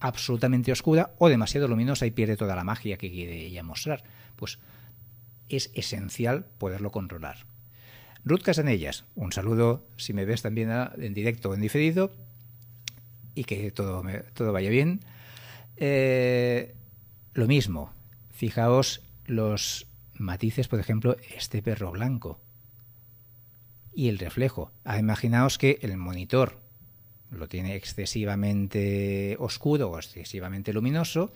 absolutamente oscura o demasiado luminosa y pierde toda la magia que quiere ella mostrar. Pues es esencial poderlo controlar. en ellas. un saludo si me ves también en directo o en diferido y que todo, todo vaya bien. Eh, lo mismo, fijaos los matices, por ejemplo, este perro blanco y el reflejo. Ah, imaginaos que el monitor lo tiene excesivamente oscuro o excesivamente luminoso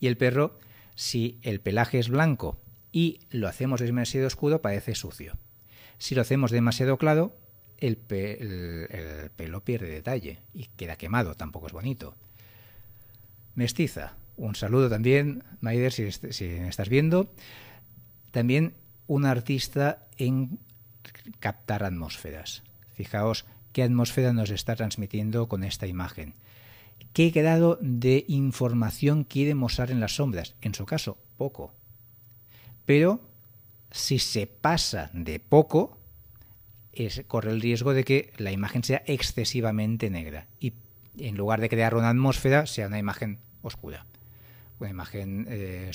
y el perro, si el pelaje es blanco y lo hacemos demasiado oscuro, parece sucio. Si lo hacemos demasiado claro, el, pelo pierde detalle y queda quemado, tampoco es bonito. Mestiza, un saludo también, Maider, si, si me estás viendo. También un artista en captar atmósferas. Fijaos qué atmósfera nos está transmitiendo con esta imagen. ¿Qué grado de información quiere mostrar en las sombras? En su caso, poco. Pero si se pasa de poco, es, corre el riesgo de que la imagen sea excesivamente negra y en lugar de crear una atmósfera, sea una imagen oscura, una imagen eh,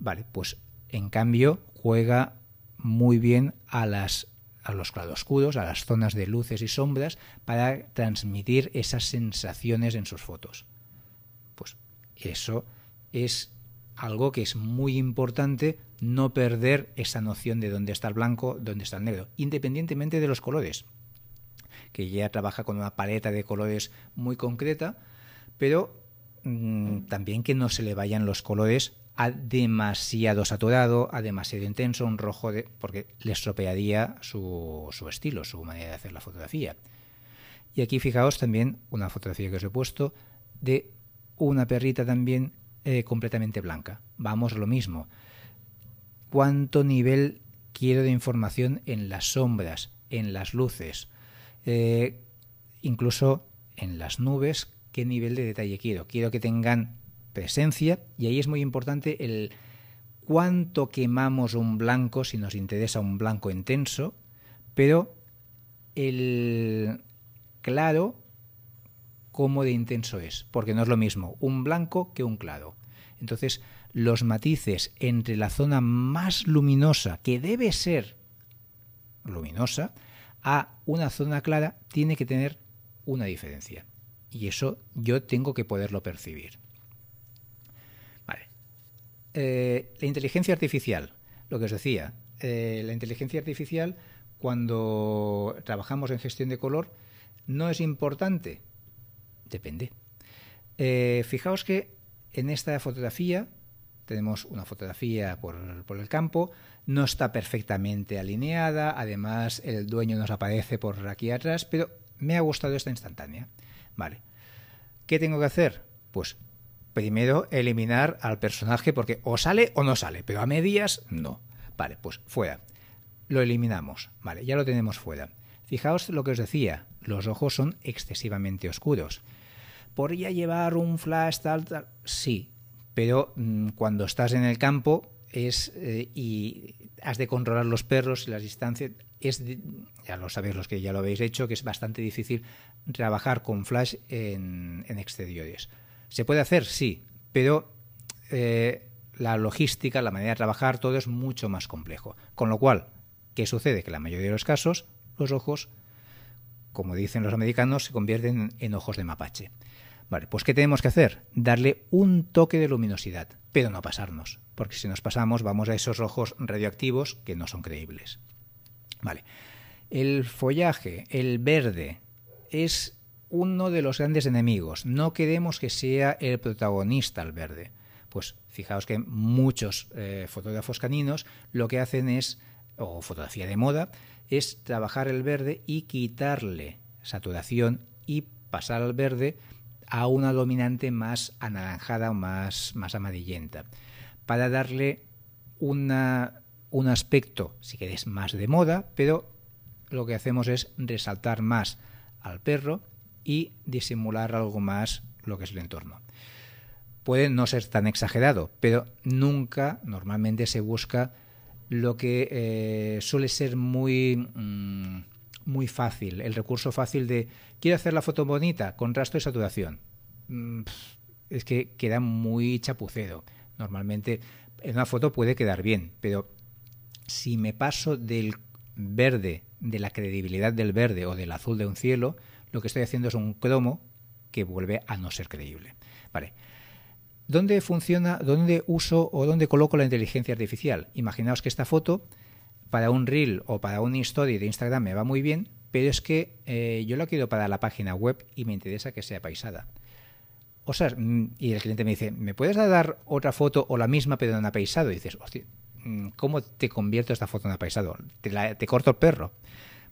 Vale, pues en cambio juega muy bien a las a los claroscuros, a las zonas de luces y sombras, para transmitir esas sensaciones en sus fotos. Pues eso es algo que es muy importante no perder esa noción de dónde está el blanco, dónde está el negro, independientemente de los colores, que ya trabaja con una paleta de colores muy concreta, pero mm, también que no se le vayan los colores a demasiado saturado, a demasiado intenso, un rojo porque le estropearía su, estilo, su manera de hacer la fotografía. Y aquí fijaos también una fotografía que os he puesto de una perrita también eh, completamente blanca. Vamos lo mismo. ¿Cuánto nivel quiero de información en las sombras, en las luces, eh, incluso en las nubes? ¿Qué nivel de detalle quiero? Quiero que tengan presencia y ahí es muy importante el cuánto quemamos un blanco si nos interesa un blanco intenso, pero el claro cómo de intenso es, porque no es lo mismo un blanco que un claro. Entonces, los matices entre la zona más luminosa, que debe ser luminosa, a una zona clara, tiene que tener una diferencia. Y eso yo tengo que poderlo percibir. Eh, la inteligencia artificial, lo que os decía, eh, la inteligencia artificial cuando trabajamos en gestión de color no es importante, depende. Eh, fijaos que en esta fotografía tenemos una fotografía por, por, el campo, no está perfectamente alineada, además el dueño nos aparece por aquí atrás, pero me ha gustado esta instantánea. Vale. ¿Qué tengo que hacer? Pues primero eliminar al personaje porque o sale o no sale, pero a medias no. Vale, pues fuera. Lo eliminamos. Vale, ya lo tenemos fuera. Fijaos lo que os decía, los ojos son excesivamente oscuros. ¿Podría llevar un flash tal, tal? Sí, pero mm, cuando estás en el campo es eh, y has de controlar los perros y las distancias. Es, ya lo sabéis los que ya lo habéis hecho, que es bastante difícil trabajar con flash en, en exteriores. ¿Se puede hacer? Sí, pero eh, la logística, la manera de trabajar, todo es mucho más complejo. Con lo cual, ¿qué sucede? Que en la mayoría de los casos, los ojos, como dicen los americanos, se convierten en ojos de mapache. Vale, pues ¿qué tenemos que hacer? Darle un toque de luminosidad, pero no pasarnos, porque si nos pasamos vamos a esos ojos radioactivos que no son creíbles. Vale. El follaje, el verde, es uno de los grandes enemigos. No queremos que sea el protagonista el verde. Pues fijaos que muchos eh, fotógrafos caninos lo que hacen es, o fotografía de moda, es trabajar el verde y quitarle saturación y pasar al verde a una dominante más anaranjada o más, más amarillenta, para darle una, un aspecto, si queréis, más de moda, pero lo que hacemos es resaltar más al perro y disimular algo más lo que es el entorno. Puede no ser tan exagerado, pero nunca, normalmente se busca lo que eh, suele ser muy, mm, muy fácil, el recurso fácil de quiero hacer la foto bonita, con contrasto y saturación. Mm, es que queda muy chapucero. Normalmente en una foto puede quedar bien, pero si me paso del verde, de la credibilidad del verde o del azul de un cielo, lo que estoy haciendo es un cromo que vuelve a no ser creíble. ¿Dónde funciona, dónde uso o dónde coloco la inteligencia artificial? Imaginaos que esta foto para un reel o para un story de Instagram me va muy bien, pero es que eh, yo la quiero para la página web y me interesa que sea paisada. O sea, mm, y el cliente me dice, ¿me puedes dar otra foto o la misma pero en apaisado? Y dices, mm, ¿cómo te convierto esta foto en apaisado? te corto el perro?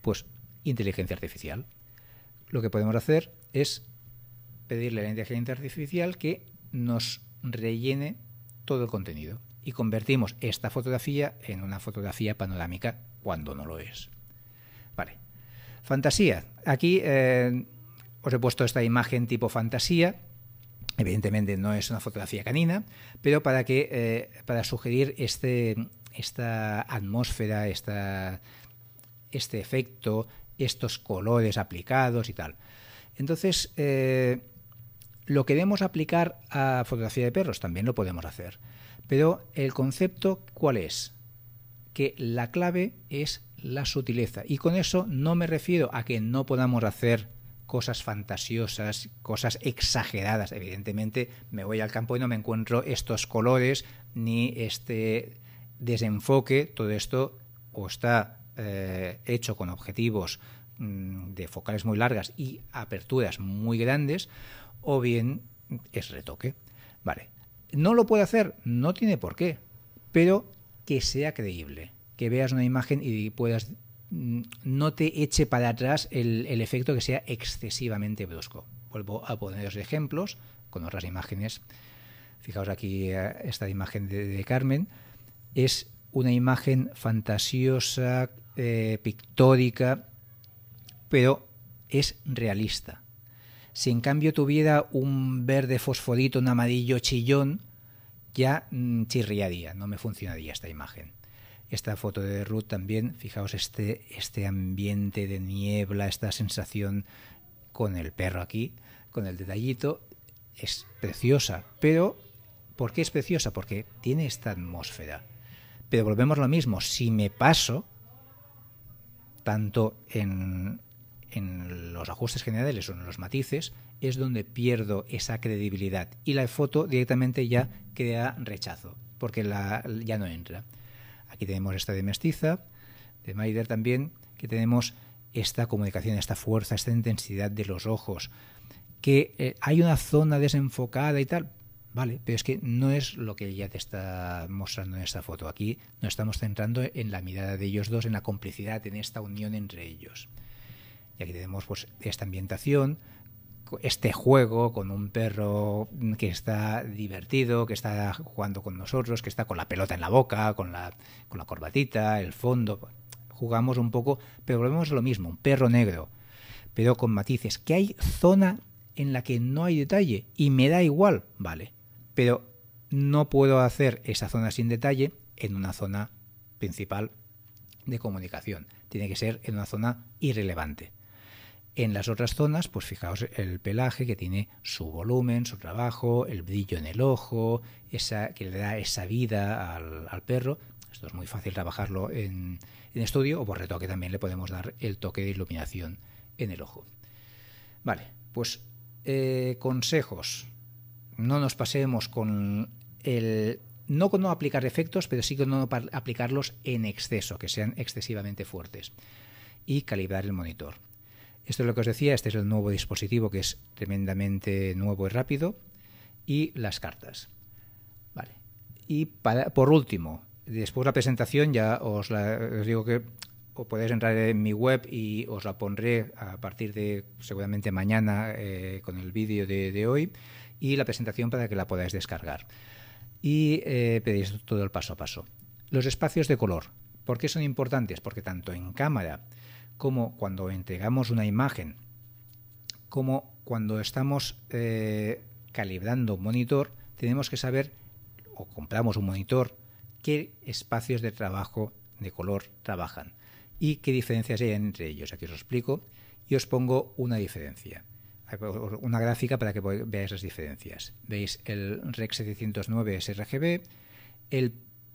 Pues inteligencia artificial lo que podemos hacer es pedirle a la inteligencia artificial que nos rellene todo el contenido y convertimos esta fotografía en una fotografía panorámica cuando no lo es. Vale. Fantasía. Aquí eh, os he puesto esta imagen tipo fantasía. Evidentemente no es una fotografía canina, pero para que eh, para sugerir este, esta atmósfera, esta, este efecto, estos colores aplicados y tal. Entonces, eh, lo queremos aplicar a fotografía de perros, también lo podemos hacer. Pero el concepto, ¿cuál es? Que la clave es la sutileza. Y con eso no me refiero a que no podamos hacer cosas fantasiosas, cosas exageradas. Evidentemente, me voy al campo y no me encuentro estos colores ni este desenfoque. Todo esto o está eh, hecho con objetivos mm, de focales muy largas y aperturas muy grandes, o bien es retoque. Vale. No lo puede hacer, no tiene por qué, pero que sea creíble, que veas una imagen y puedas mm, no te eche para atrás el, efecto que sea excesivamente brusco. Vuelvo a poneros ejemplos con otras imágenes. Fijaos aquí eh, esta imagen de, de Carmen. Es una imagen fantasiosa, eh, pictórica, pero es realista. Si en cambio tuviera un verde fosforito, un amarillo chillón, ya mm, chirriaría, no me funcionaría esta imagen. Esta foto de Ruth también, fijaos este, este ambiente de niebla, esta sensación con el perro aquí, con el detallito, es preciosa. Pero, ¿por qué es preciosa? Porque tiene esta atmósfera. Pero volvemos a lo mismo, si me paso, tanto en, los ajustes generales o en los matices, es donde pierdo esa credibilidad y la foto directamente ya queda rechazo, porque la, ya no entra. Aquí tenemos esta de mestiza, de Maider también, que tenemos esta comunicación, esta fuerza, esta intensidad de los ojos, que eh, hay una zona desenfocada y tal, Vale, pero es que no es lo que ya te está mostrando en esta foto. Aquí nos estamos centrando en la mirada de ellos dos, en la complicidad, en esta unión entre ellos. Y aquí tenemos pues, esta ambientación, este juego con un perro que está divertido, que está jugando con nosotros, que está con la pelota en la boca, con la, con la corbatita, el fondo. Jugamos un poco, pero volvemos lo mismo, un perro negro, pero con matices. Que hay zona en la que no hay detalle y me da igual, vale pero no puedo hacer esa zona sin detalle en una zona principal de comunicación. Tiene que ser en una zona irrelevante. En las otras zonas, pues fijaos el pelaje que tiene su volumen, su trabajo, el brillo en el ojo, esa, que le da esa vida al, perro. Esto es muy fácil trabajarlo en, estudio o por retoque también le podemos dar el toque de iluminación en el ojo. Vale, pues eh, consejos no nos pasemos con el no con no aplicar efectos, pero sí con no aplicarlos en exceso, que sean excesivamente fuertes. Y calibrar el monitor. Esto es lo que os decía, este es el nuevo dispositivo que es tremendamente nuevo y rápido. Y las cartas. Vale. Y por último, después de la presentación ya os, la, digo que o podéis entrar en mi web y os la pondré a partir de seguramente mañana eh, con el vídeo de hoy y la presentación para que la podáis descargar. Y eh, pedís todo el paso a paso. Los espacios de color. ¿Por qué son importantes? Porque tanto en cámara como cuando entregamos una imagen, como cuando estamos eh, calibrando un monitor, tenemos que saber, o compramos un monitor, qué espacios de trabajo de color trabajan y qué diferencias hay entre ellos. Aquí os explico y os pongo una diferencia una gráfica para que veáis las diferencias. Veis el REC 709 sRGB, el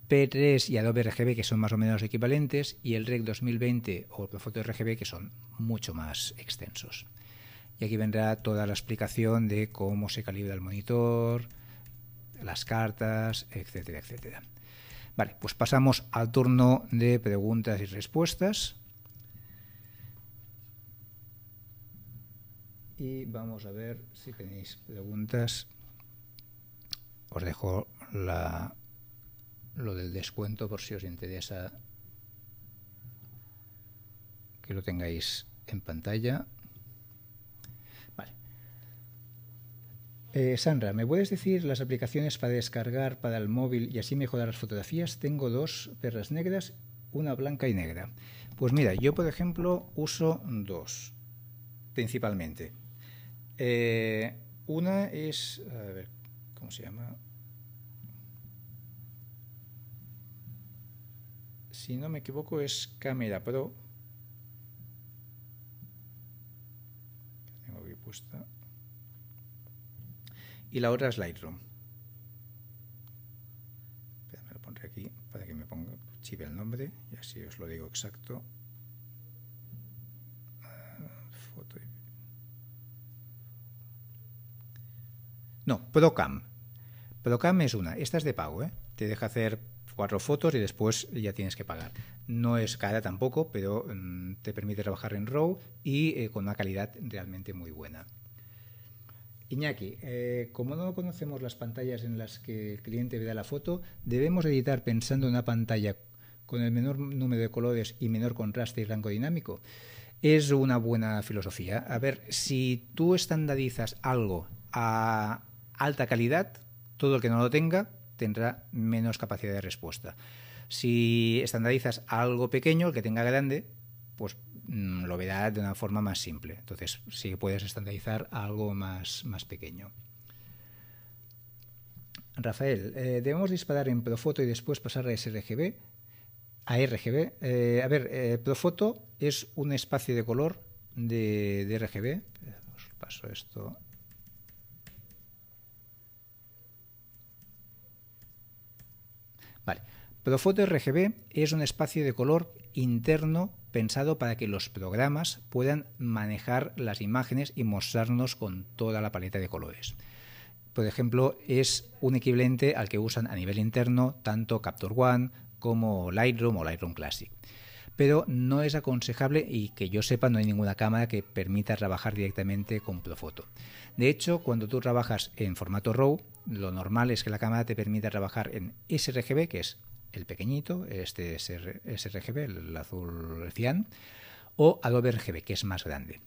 P3 y Adobe RGB que son más o menos equivalentes y el REC 2020 o el Profoto RGB que son mucho más extensos. Y aquí vendrá toda la explicación de cómo se calibra el monitor, las cartas, etcétera, etcétera. Vale, pues pasamos al turno de preguntas y respuestas. Y vamos a ver si tenéis preguntas. Os dejo lo del descuento por si os interesa que lo tengáis en pantalla. Eh, Sandra, ¿me puedes decir las aplicaciones para descargar para el móvil y así mejorar las fotografías? Tengo dos perras negras, una blanca y negra. Pues mira, yo por ejemplo uso dos principalmente. Eh, una es, a ver, ¿cómo se llama? Si no me equivoco es Camera Pro. Tengo aquí puesta. Y la otra es Lightroom. Espera, me lo pondré aquí para que me ponga chive el nombre y así os lo digo exacto. No, Procam. Procam es una. Esta es de pago, ¿eh? Te deja hacer cuatro fotos y después ya tienes que pagar. No es cara tampoco, pero mm, te permite trabajar en RAW y eh, con una calidad realmente muy buena. Iñaki, eh, como no conocemos las pantallas en las que el cliente vea la foto, debemos editar pensando en una pantalla con el menor número de colores y menor contraste y rango dinámico. Es una buena filosofía. A ver, si tú estandarizas algo a alta calidad, todo el que no lo tenga tendrá menos capacidad de respuesta. Si estandarizas algo pequeño, el que tenga grande, pues mm, lo verá de una forma más simple. Entonces, sí puedes estandarizar algo más, más pequeño. Rafael, eh, ¿debemos disparar en Profoto y después pasar a sRGB? A RGB. Eh, a ver, eh, Profoto es un espacio de color de, de RGB. paso esto Vale. Profoto RGB es un espacio de color interno pensado para que los programas puedan manejar las imágenes y mostrarnos con toda la paleta de colores. Por ejemplo, es un equivalente al que usan a nivel interno tanto Capture One como Lightroom o Lightroom Classic. Pero no es aconsejable y que yo sepa no hay ninguna cámara que permita trabajar directamente con Profoto. De hecho, cuando tú trabajas en formato RAW, lo normal es que la cámara te permita trabajar en sRGB, que es el pequeñito, este sRGB, el azul cian, o Adobe RGB, que es más grande.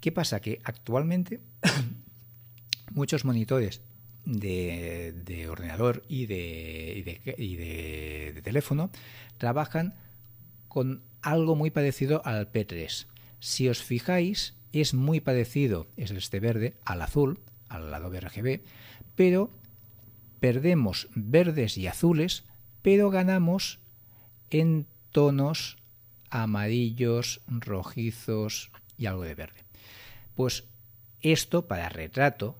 ¿Qué pasa? Que actualmente muchos monitores de, ordenador y, de, y de, teléfono trabajan con algo muy parecido al P3. Si os fijáis, es muy parecido, es este verde, al azul, al Adobe RGB, pero perdemos verdes y azules, pero ganamos en tonos amarillos, rojizos y algo de verde. Pues esto para retrato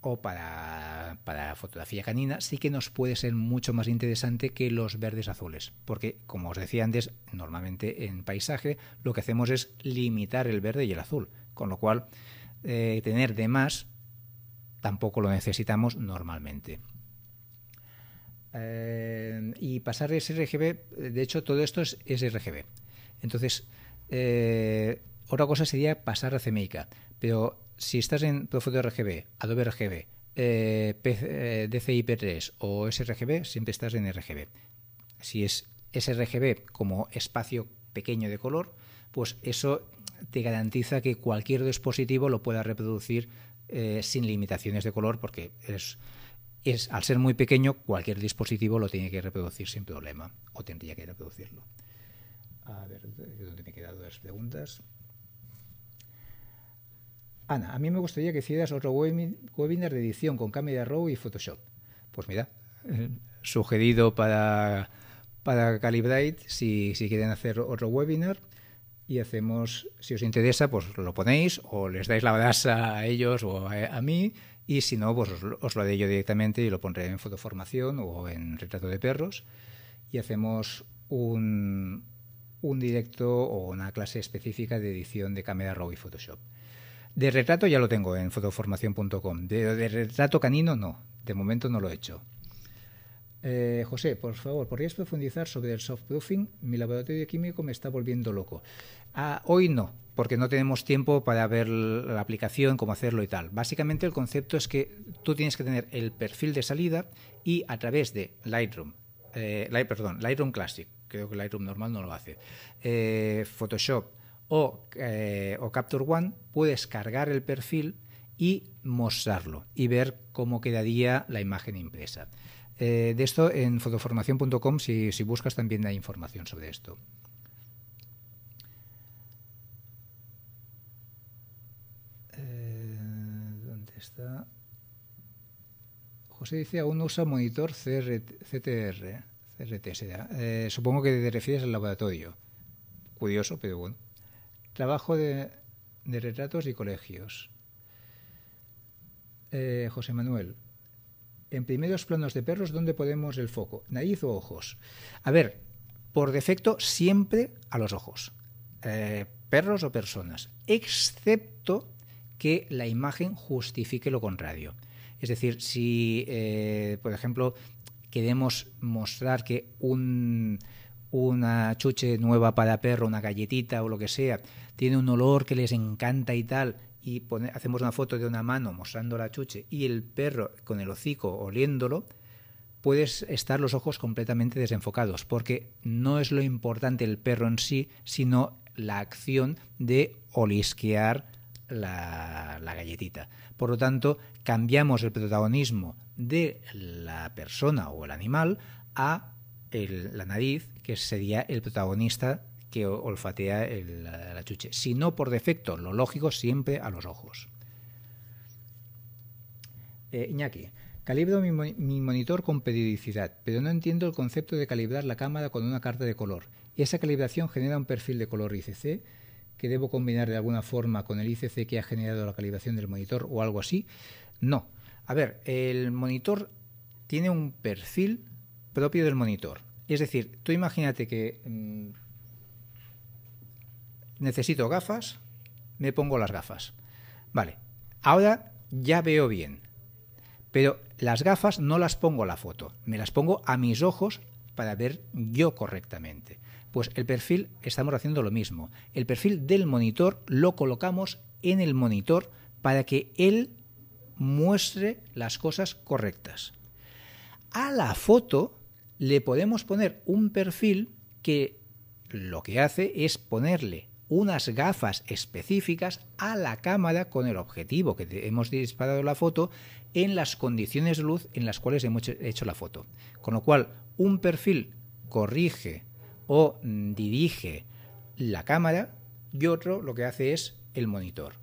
o para, fotografía canina sí que nos puede ser mucho más interesante que los verdes azules, porque como os decía antes, normalmente en paisaje lo que hacemos es limitar el verde y el azul, con lo cual eh, tener de más tampoco lo necesitamos normalmente. Eh, y pasar SRGB, de hecho todo esto es, SRGB. RGB. Entonces, eh, otra cosa sería pasar a CMYK, pero si estás en Profoto RGB, Adobe RGB, eh, PC, eh, dci 3 o sRGB, siempre estás en RGB. Si es sRGB como espacio pequeño de color, pues eso te garantiza que cualquier dispositivo lo pueda reproducir eh, sin limitaciones de color porque es, es, al ser muy pequeño cualquier dispositivo lo tiene que reproducir sin problema o tendría que reproducirlo. A ver, ¿dónde me quedan quedado las preguntas? Ana, a mí me gustaría que hicieras otro webinar de edición con Camera Raw y Photoshop. Pues mira, eh, sugerido para, Calibrate si, si quieren hacer otro webinar y hacemos, si os interesa, pues lo ponéis o les dais la badaza a ellos o a, mí y si no, pues os, lo haré yo directamente y lo pondré en fotoformación o en retrato de perros y hacemos un, un directo o una clase específica de edición de cámara Raw y Photoshop. De retrato ya lo tengo en fotoformación.com, de retrato canino no, de momento no lo he hecho. Eh, José, por favor, ¿podrías profundizar sobre el soft proofing? Mi laboratorio químico me está volviendo loco. Ah, hoy no, porque no tenemos tiempo para ver la aplicación, cómo hacerlo y tal. Básicamente el concepto es que tú tienes que tener el perfil de salida y a través de Lightroom, eh, perdón, Lightroom Classic, creo que Lightroom normal no lo hace, eh, Photoshop o, o Capture One, puedes cargar el perfil y mostrarlo y ver cómo quedaría la imagen impresa. Eh, de esto en fotoformación.com si, buscas también hay información sobre esto. Eh, José dice, aún usa monitor CTR, eh, supongo que te refieres al laboratorio. Curioso, pero bueno. Trabajo de, retratos y colegios. José Manuel, en primeros planos de perros, ¿dónde ponemos el foco? ¿Nariz o ojos? A ver, por defecto siempre a los ojos, eh, perros o personas, excepto que la imagen justifique lo contrario. Es decir, si, eh, por ejemplo, queremos mostrar que un, una chuche nueva para perro, una galletita o lo que sea, tiene un olor que les encanta y tal, y hacemos una foto de una mano mostrando la chuche y el perro con el hocico oliéndolo, puedes estar los ojos completamente desenfocados, porque no es lo importante el perro en sí, sino la acción de olisquear la, galletita. Por lo tanto, cambiamos el protagonismo de la persona o el animal a la nariz, que sería el protagonista olfatea el, la chuche. Si no por defecto, lo lógico siempre a los ojos. Eh, Iñaki, calibro mi, monitor con periodicidad, pero no entiendo el concepto de calibrar la cámara con una carta de color. Esa calibración genera un perfil de color ICC que debo combinar de alguna forma con el ICC que ha generado la calibración del monitor o algo así? No. A ver, el monitor tiene un perfil propio del monitor. Es decir, tú imagínate que mm, necesito gafas, me pongo las gafas. Vale, ahora ya veo bien, pero las gafas no las pongo a la foto, me las pongo a mis ojos para ver yo correctamente. Pues el perfil estamos haciendo lo mismo. El perfil del monitor lo colocamos en el monitor para que él muestre las cosas correctas. A la foto le podemos poner un perfil que lo que hace es ponerle unas gafas específicas a la cámara con el objetivo que hemos disparado la foto en las condiciones de luz en las cuales hemos hecho la foto. Con lo cual, un perfil corrige o mm, dirige la cámara y otro lo que hace es el monitor.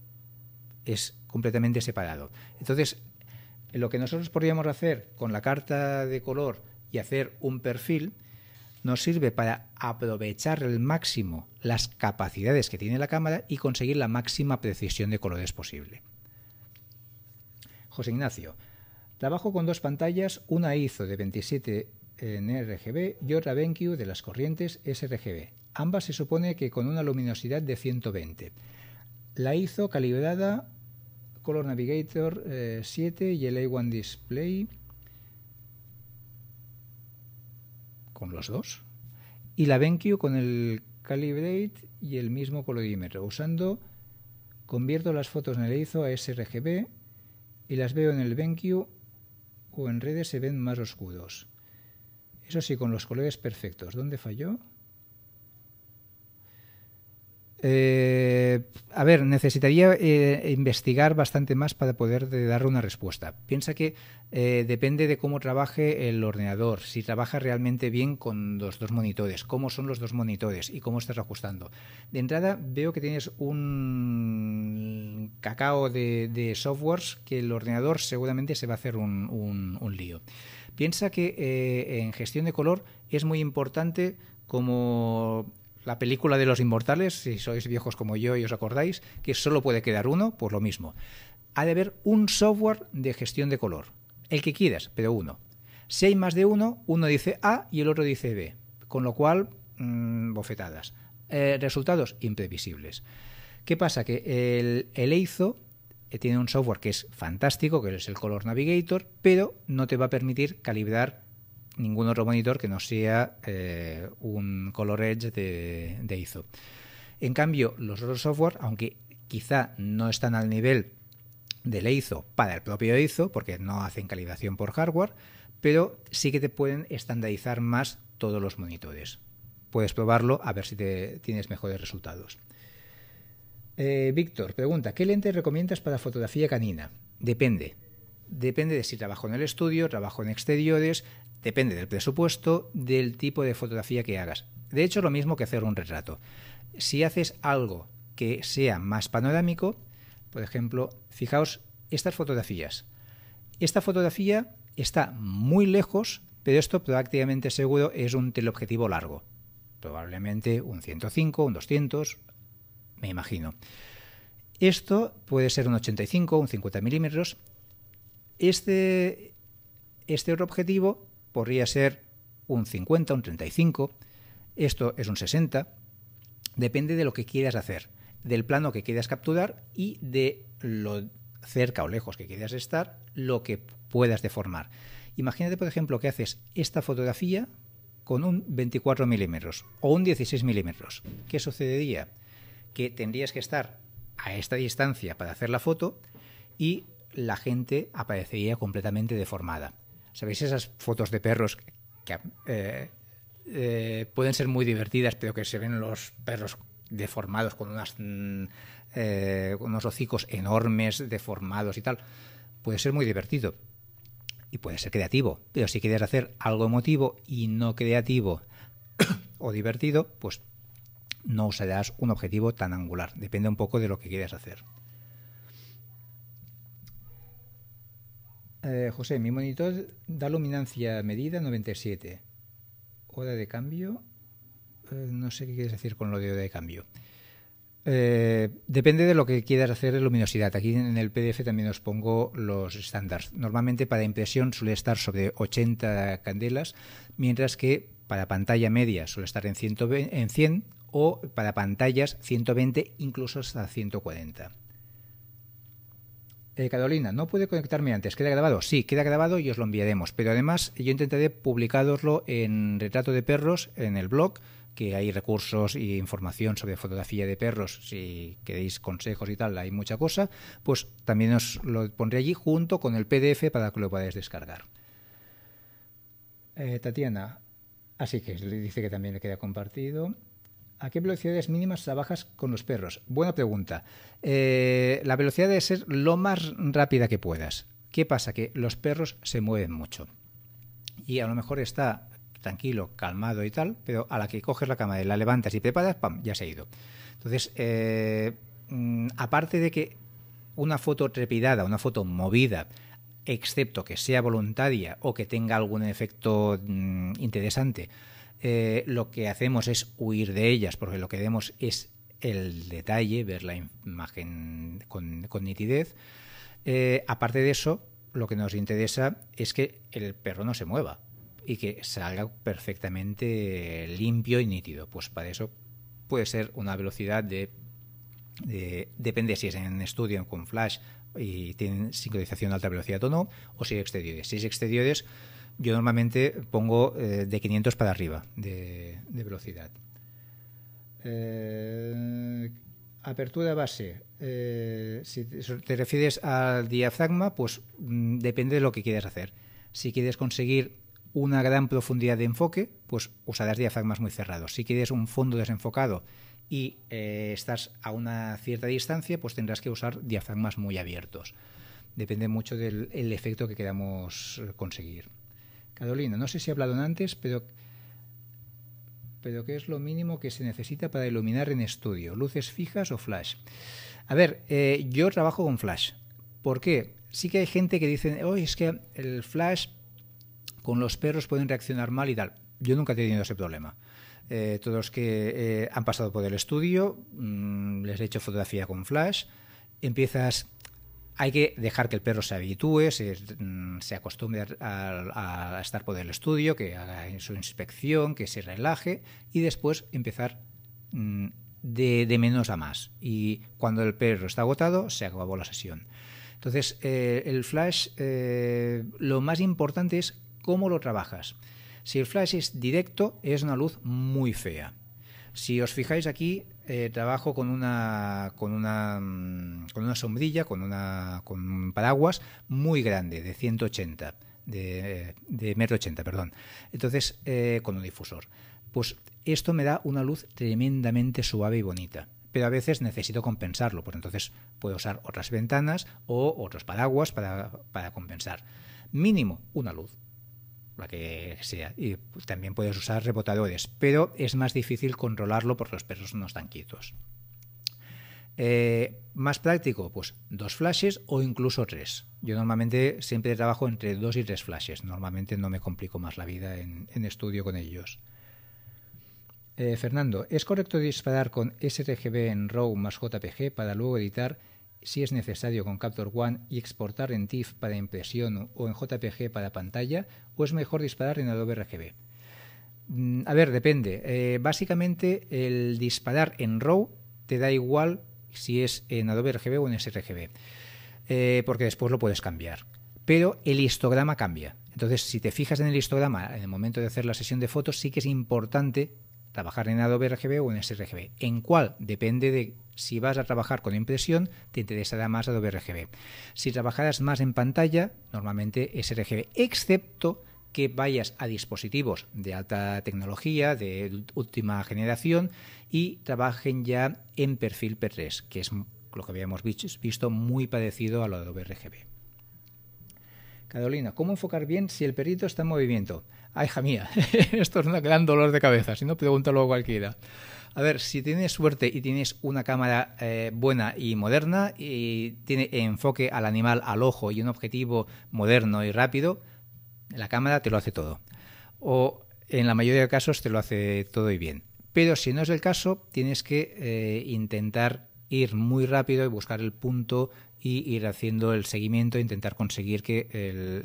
Es completamente separado. Entonces, lo que nosotros podríamos hacer con la carta de color y hacer un perfil nos sirve para aprovechar al máximo las capacidades que tiene la cámara y conseguir la máxima precisión de colores posible. José Ignacio, trabajo con dos pantallas, una ISO de 27 en RGB y otra BenQ de las corrientes sRGB. Ambas se supone que con una luminosidad de 120. La ISO calibrada Color Navigator 7 eh, y el A1 Display los dos y la BenQ con el Calibrate y el mismo colorímetro. Usando, convierto las fotos en el ISO a sRGB y las veo en el BenQ o en redes se ven más oscuros. Eso sí, con los colores perfectos. ¿Dónde falló? Eh, a ver, necesitaría eh, investigar bastante más para poder dar una respuesta. Piensa que eh, depende de cómo trabaje el ordenador, si trabaja realmente bien con los dos monitores, cómo son los dos monitores y cómo estás ajustando. De entrada veo que tienes un cacao de, softwares que el ordenador seguramente se va a hacer un, un lío. Piensa que en gestión de color es muy importante como la película de los inmortales, si sois viejos como yo y os acordáis, que solo puede quedar uno, pues lo mismo. Ha de haber un software de gestión de color. El que quieras, pero uno. Si hay más de uno, uno dice A y el otro dice B. Con lo cual, mm, bofetadas. Eh, resultados imprevisibles. ¿Qué pasa? Que el, el EIZO eh, tiene un software que es fantástico, que es el Color Navigator, pero no te va a permitir calibrar ningún otro monitor que no sea eh, un Color Edge de, de ISO. En cambio, los otros software, aunque quizá no están al nivel del ISO para el propio ISO, porque no hacen calibración por hardware, pero sí que te pueden estandarizar más todos los monitores. Puedes probarlo a ver si te tienes mejores resultados. Eh, Víctor pregunta, ¿qué lente recomiendas para fotografía canina? Depende depende de si trabajo en el estudio, trabajo en exteriores, depende del presupuesto, del tipo de fotografía que hagas. De hecho, lo mismo que hacer un retrato. Si haces algo que sea más panorámico, por ejemplo, fijaos estas fotografías. Esta fotografía está muy lejos, pero esto prácticamente seguro es un teleobjetivo largo. Probablemente un 105, un 200, me imagino. Esto puede ser un 85, un 50 milímetros, este, este, otro objetivo podría ser un 50, un 35, esto es un 60, depende de lo que quieras hacer, del plano que quieras capturar y de lo cerca o lejos que quieras estar, lo que puedas deformar. Imagínate, por ejemplo, que haces esta fotografía con un 24 milímetros o un 16 milímetros. ¿Qué sucedería? Que tendrías que estar a esta distancia para hacer la foto y la gente aparecería completamente deformada. ¿Sabéis esas fotos de perros que eh, eh, pueden ser muy divertidas, pero que se ven los perros deformados con unas, mm, eh, unos hocicos enormes, deformados y tal? Puede ser muy divertido y puede ser creativo, pero si quieres hacer algo emotivo y no creativo o divertido, pues no usarás un objetivo tan angular. Depende un poco de lo que quieras hacer. Eh, José, mi monitor da luminancia medida 97. Hora de cambio. Eh, no sé qué quieres decir con lo de hora de cambio. Eh, depende de lo que quieras hacer de luminosidad. Aquí en el PDF también os pongo los estándares. Normalmente para impresión suele estar sobre 80 candelas, mientras que para pantalla media suele estar en 100, en 100 o para pantallas 120, incluso hasta 140. Eh, Carolina, no puede conectarme antes. ¿Queda grabado? Sí, queda grabado y os lo enviaremos. Pero además yo intentaré publicaroslo en Retrato de Perros, en el blog, que hay recursos y información sobre fotografía de perros, si queréis consejos y tal, hay mucha cosa, pues también os lo pondré allí junto con el PDF para que lo podáis descargar. Eh, Tatiana, así que le dice que también le queda compartido. ¿A qué velocidades mínimas trabajas con los perros? Buena pregunta. Eh, la velocidad debe ser lo más rápida que puedas. ¿Qué pasa? Que los perros se mueven mucho. Y a lo mejor está tranquilo, calmado y tal, pero a la que coges la cama, la levantas y preparas, ¡pam! Ya se ha ido. Entonces, eh, mm, aparte de que una foto trepidada, una foto movida, excepto que sea voluntaria o que tenga algún efecto mm, interesante, eh, lo que hacemos es huir de ellas, porque lo que vemos es el detalle, ver la imagen con, nitidez. Eh, aparte de eso, lo que nos interesa es que el perro no se mueva y que salga perfectamente limpio y nítido. Pues para eso puede ser una velocidad de, depende si es en estudio con flash y tienen sincronización de alta velocidad o no, o si es exteriores. Si es exteriores, yo normalmente pongo eh, de 500 para arriba de, velocidad. Eh, apertura base. Eh, si te refieres al diafragma, pues mm, depende de lo que quieras hacer. Si quieres conseguir una gran profundidad de enfoque, pues usarás diafragmas muy cerrados. Si quieres un fondo desenfocado y estás a una cierta distancia, pues tendrás que usar diafragmas muy abiertos. Depende mucho del efecto que queramos conseguir. Carolina, no sé si he hablado antes, pero, pero ¿qué es lo mínimo que se necesita para iluminar en estudio? ¿Luces fijas o flash? A ver, eh, yo trabajo con flash. ¿Por qué? Sí que hay gente que dice, hoy es que el flash con los perros pueden reaccionar mal y tal. Yo nunca he tenido ese problema. Eh, todos los que eh, han pasado por el estudio, mm, les he hecho fotografía con flash, empiezas hay que dejar que el perro se habitúe, se, mm, acostumbre a, estar por el estudio, que haga su inspección, que se relaje y después empezar mm, de, menos a más. Y cuando el perro está agotado, se acabó la sesión. Entonces, eh, el flash, eh, lo más importante es cómo lo trabajas. Si el flash es directo, es una luz muy fea. Si os fijáis aquí, eh, trabajo con una, con una, mm, con una sombrilla, con, una, con un paraguas muy grande, de 180, de, de metro ochenta perdón. Entonces, eh, con un difusor. Pues esto me da una luz tremendamente suave y bonita pero a veces necesito compensarlo, pues entonces puedo usar otras ventanas o otros paraguas para, para compensar. Mínimo una luz, la que sea. Y también puedes usar rebotadores, pero es más difícil controlarlo porque los perros no están quietos. Eh, más práctico, pues dos flashes o incluso tres. Yo normalmente siempre trabajo entre dos y tres flashes. Normalmente no me complico más la vida en, estudio con ellos. Eh, Fernando, ¿es correcto disparar con sRGB en RAW más JPG para luego editar si es necesario con Capture One y exportar en TIFF para impresión o en JPG para pantalla, o es mejor disparar en Adobe RGB. Mm, a ver, depende. Eh, básicamente el disparar en RAW te da igual si es en Adobe RGB o en sRGB, eh, porque después lo puedes cambiar. Pero el histograma cambia. Entonces, si te fijas en el histograma en el momento de hacer la sesión de fotos, sí que es importante trabajar en Adobe RGB o en sRGB. En cuál depende de si vas a trabajar con impresión, te interesará más Adobe RGB. Si trabajarás más en pantalla, normalmente sRGB, excepto que vayas a dispositivos de alta tecnología, de última generación, y trabajen ya en perfil P3, que es lo que habíamos visto muy parecido a lo de Adobe RGB. Carolina, ¿cómo enfocar bien si el perrito está en movimiento? Ay, ah, hija mía, esto es un gran dolor de cabeza, si no, pregúntalo a cualquiera. A ver, si tienes suerte y tienes una cámara eh, buena y moderna y tiene enfoque al animal al ojo y un objetivo moderno y rápido, la cámara te lo hace todo. O en la mayoría de casos te lo hace todo y bien. Pero si no es el caso, tienes que eh, intentar ir muy rápido y buscar el punto y ir haciendo el seguimiento, e intentar conseguir que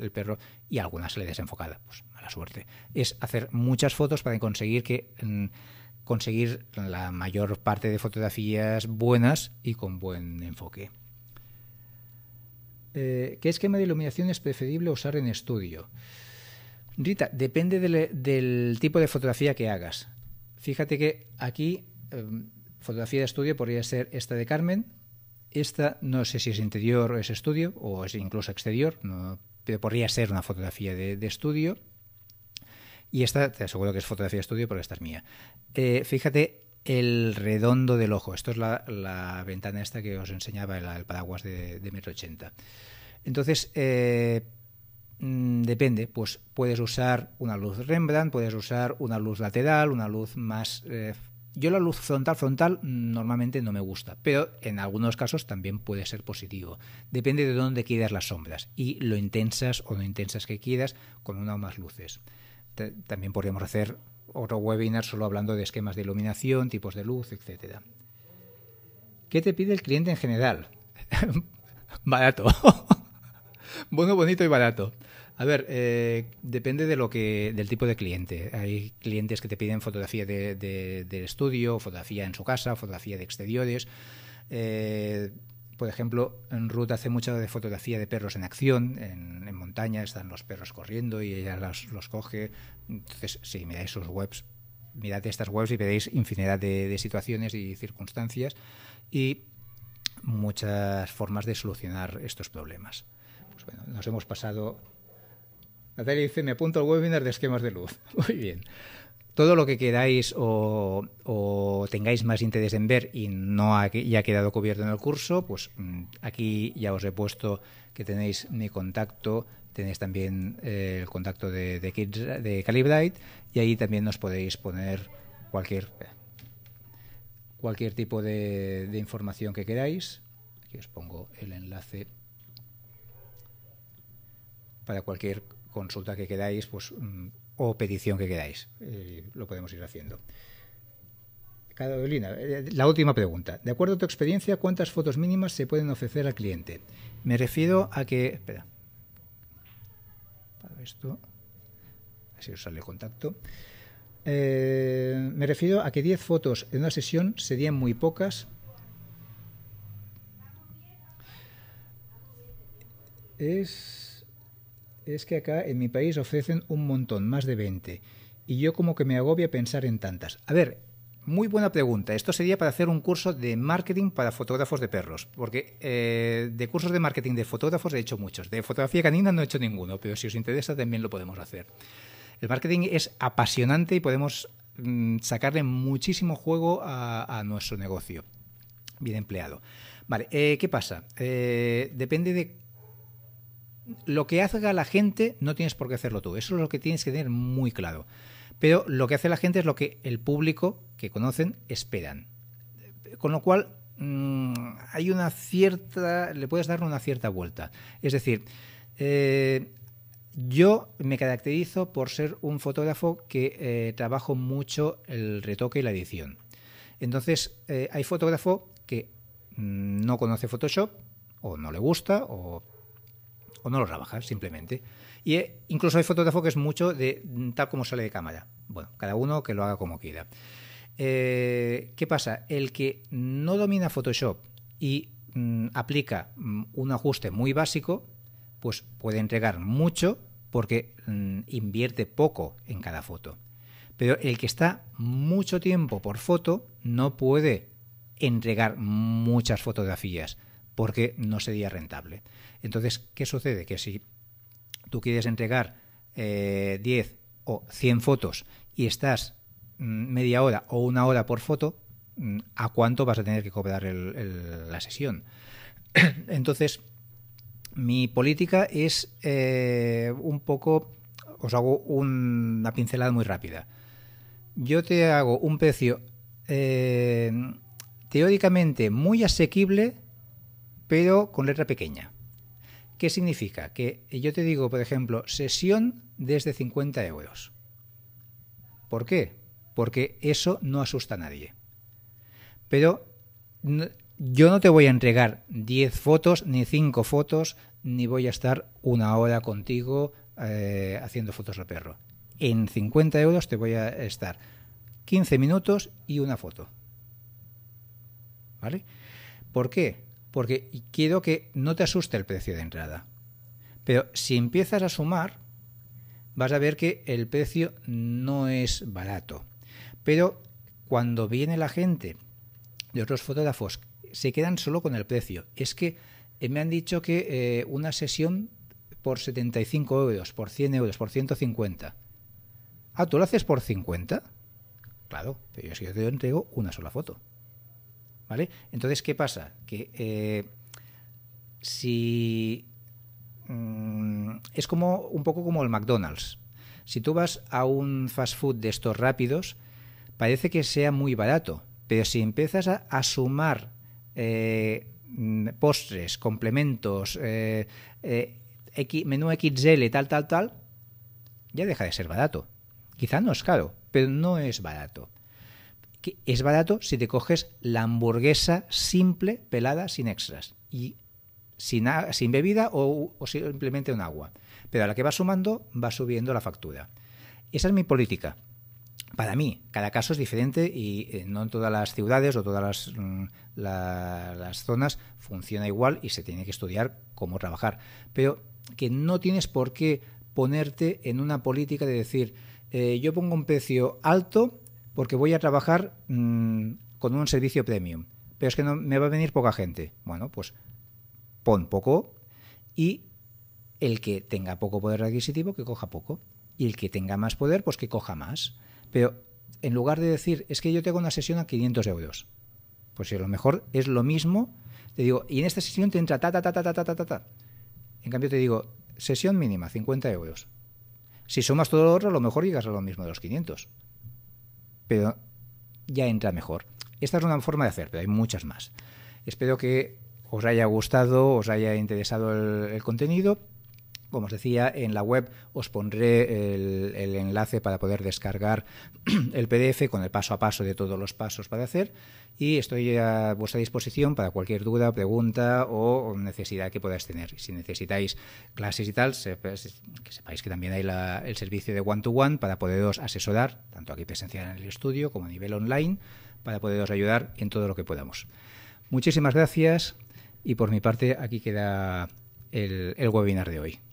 el, perro y alguna le desenfocada, pues mala suerte. Es hacer muchas fotos para conseguir que mm, conseguir la mayor parte de fotografías buenas y con buen enfoque. Eh, ¿Qué esquema de iluminación es preferible usar en estudio? Rita, depende del, tipo de fotografía que hagas. Fíjate que aquí em, fotografía de estudio podría ser esta de Carmen, esta no sé si es interior o es estudio, o es incluso exterior, pero podría ser una fotografía de, estudio. Y esta te aseguro que es fotografía de estudio pero esta es mía. Eh, fíjate el redondo del ojo. Esto es la, ventana esta que os enseñaba, el, paraguas de, metro 180 Entonces, eh, mm, depende, pues puedes usar una luz Rembrandt, puedes usar una luz lateral, una luz más eh, yo la luz frontal frontal normalmente no me gusta, pero en algunos casos también puede ser positivo. Depende de dónde quieras las sombras y lo intensas o no intensas que quieras con una o más luces. También podríamos hacer otro webinar solo hablando de esquemas de iluminación, tipos de luz, etc. ¿Qué te pide el cliente en general? barato. bueno, bonito y barato. A ver, eh, depende de lo que, del tipo de cliente. Hay clientes que te piden fotografía de, del estudio, fotografía en su casa, fotografía de exteriores. Eh, por ejemplo, en Ruth hace mucha de fotografía de perros en acción, en, montaña están los perros corriendo y ella los, los coge. Entonces, si sí, miráis sus webs, mirad estas webs y veréis infinidad de, de, situaciones y circunstancias y muchas formas de solucionar estos problemas. Pues bueno, nos hemos pasado Natalia dice, me apunto al webinar de esquemas de luz. Muy bien. Todo lo que queráis o, tengáis más interés en ver y no ha, ya ha quedado cubierto en el curso, pues mm, aquí ya os he puesto que tenéis mi contacto, tenéis también eh, el contacto de, de Calibrite y ahí también nos podéis poner cualquier, cualquier tipo de, de información que queráis. Aquí os pongo el enlace para cualquier consulta que queráis pues, mm, o petición que queráis eh, lo podemos ir haciendo. Carolina, eh, la última pregunta. De acuerdo a tu experiencia, ¿cuántas fotos mínimas se pueden ofrecer al cliente? Me refiero a que. Espera. Para esto. Así os sale el contacto. Eh, me refiero a que 10 fotos en una sesión serían muy pocas. Es es que acá en mi país ofrecen un montón, más de 20. Y yo como que me agobia pensar en tantas. A ver, muy buena pregunta. Esto sería para hacer un curso de marketing para fotógrafos de perros. Porque eh, de cursos de marketing de fotógrafos he hecho muchos. De fotografía canina no he hecho ninguno, pero si os interesa también lo podemos hacer. El marketing es apasionante y podemos mm, sacarle muchísimo juego a, nuestro negocio. Bien empleado. Vale, eh, ¿qué pasa? Eh, depende de lo que haga la gente no tienes por qué hacerlo tú. Eso es lo que tienes que tener muy claro. Pero lo que hace la gente es lo que el público que conocen esperan. Con lo cual mm, hay una cierta, le puedes dar una cierta vuelta. Es decir, eh, yo me caracterizo por ser un fotógrafo que eh, trabajo mucho el retoque y la edición. Entonces, eh, hay fotógrafo que mm, no conoce Photoshop, o no le gusta, o o no los trabajar, simplemente. Y eh, incluso hay fotógrafo que es mucho de mm, tal como sale de cámara. Bueno, cada uno que lo haga como quiera. Eh, ¿Qué pasa? El que no domina Photoshop y mm, aplica mm, un ajuste muy básico, pues puede entregar mucho porque invierte poco en cada foto. Pero el que está mucho tiempo por foto no puede entregar muchas fotografías porque no sería rentable. Entonces, ¿qué sucede? Que si tú quieres entregar 10 eh, o 100 fotos y estás mm, media hora o una hora por foto, mm, ¿a cuánto vas a tener que cobrar la sesión? Entonces, mi política es eh, un poco, os hago una pincelada muy rápida. Yo te hago un precio eh, teóricamente muy asequible pero con letra pequeña. ¿Qué significa? Que yo te digo, por ejemplo, sesión desde 50 euros. ¿Por qué? Porque eso no asusta a nadie. Pero yo no te voy a entregar 10 fotos, ni 5 fotos, ni voy a estar una hora contigo eh, haciendo fotos al perro. En 50 euros te voy a estar 15 minutos y una foto. ¿Vale? ¿Por qué? porque quiero que no te asuste el precio de entrada. Pero si empiezas a sumar, vas a ver que el precio no es barato. Pero cuando viene la gente de otros fotógrafos, se quedan solo con el precio. Es que eh, me han dicho que eh, una sesión por 75 euros, por 100 euros, por 150. Ah, ¿tú lo haces por 50? Claro, pero yo es yo te entrego una sola foto. Entonces, ¿qué pasa? Que eh, si. Mm, es como un poco como el McDonald's. Si tú vas a un fast food de estos rápidos, parece que sea muy barato, pero si empiezas a, sumar eh, postres, complementos, eh, menú XL, tal, tal, tal, ya deja de ser barato. Quizá no es caro, pero no es barato que es barato si te coges la hamburguesa simple, pelada, sin extras y sin, sin bebida o, simplemente un agua. Pero a la que va sumando, va subiendo la factura. Esa es mi política. Para mí, cada caso es diferente y eh, no en todas las ciudades o todas las, mm, las, zonas funciona igual y se tiene que estudiar cómo trabajar. Pero que no tienes por qué ponerte en una política de decir, eh, yo pongo un precio alto porque voy a trabajar mm, con un servicio premium, pero es que no, me va a venir poca gente. Bueno, pues pon poco y el que tenga poco poder adquisitivo que coja poco y el que tenga más poder pues que coja más. Pero en lugar de decir, es que yo tengo una sesión a 500 euros, pues si a lo mejor es lo mismo, te digo, y en esta sesión te entra ta, ta, ta, ta, ta, ta, ta, ta. En cambio te digo, sesión mínima, 50 euros. Si sumas todo lo otro, a lo mejor llegas a lo mismo de los 500 pero ya entra mejor. Esta es una forma de hacer, pero hay muchas más. Espero que os haya gustado, os haya interesado el, el contenido como os decía, en la web os pondré el, enlace para poder descargar el PDF con el paso a paso de todos los pasos para hacer y estoy a vuestra disposición para cualquier duda, pregunta o necesidad que podáis tener. Si necesitáis clases y tal, pues, que sepáis que también hay el servicio de one-to-one para poderos asesorar, tanto aquí presencial en el estudio como a nivel online, para poderos ayudar en todo lo que podamos. Muchísimas gracias y por mi parte aquí queda el webinar de hoy.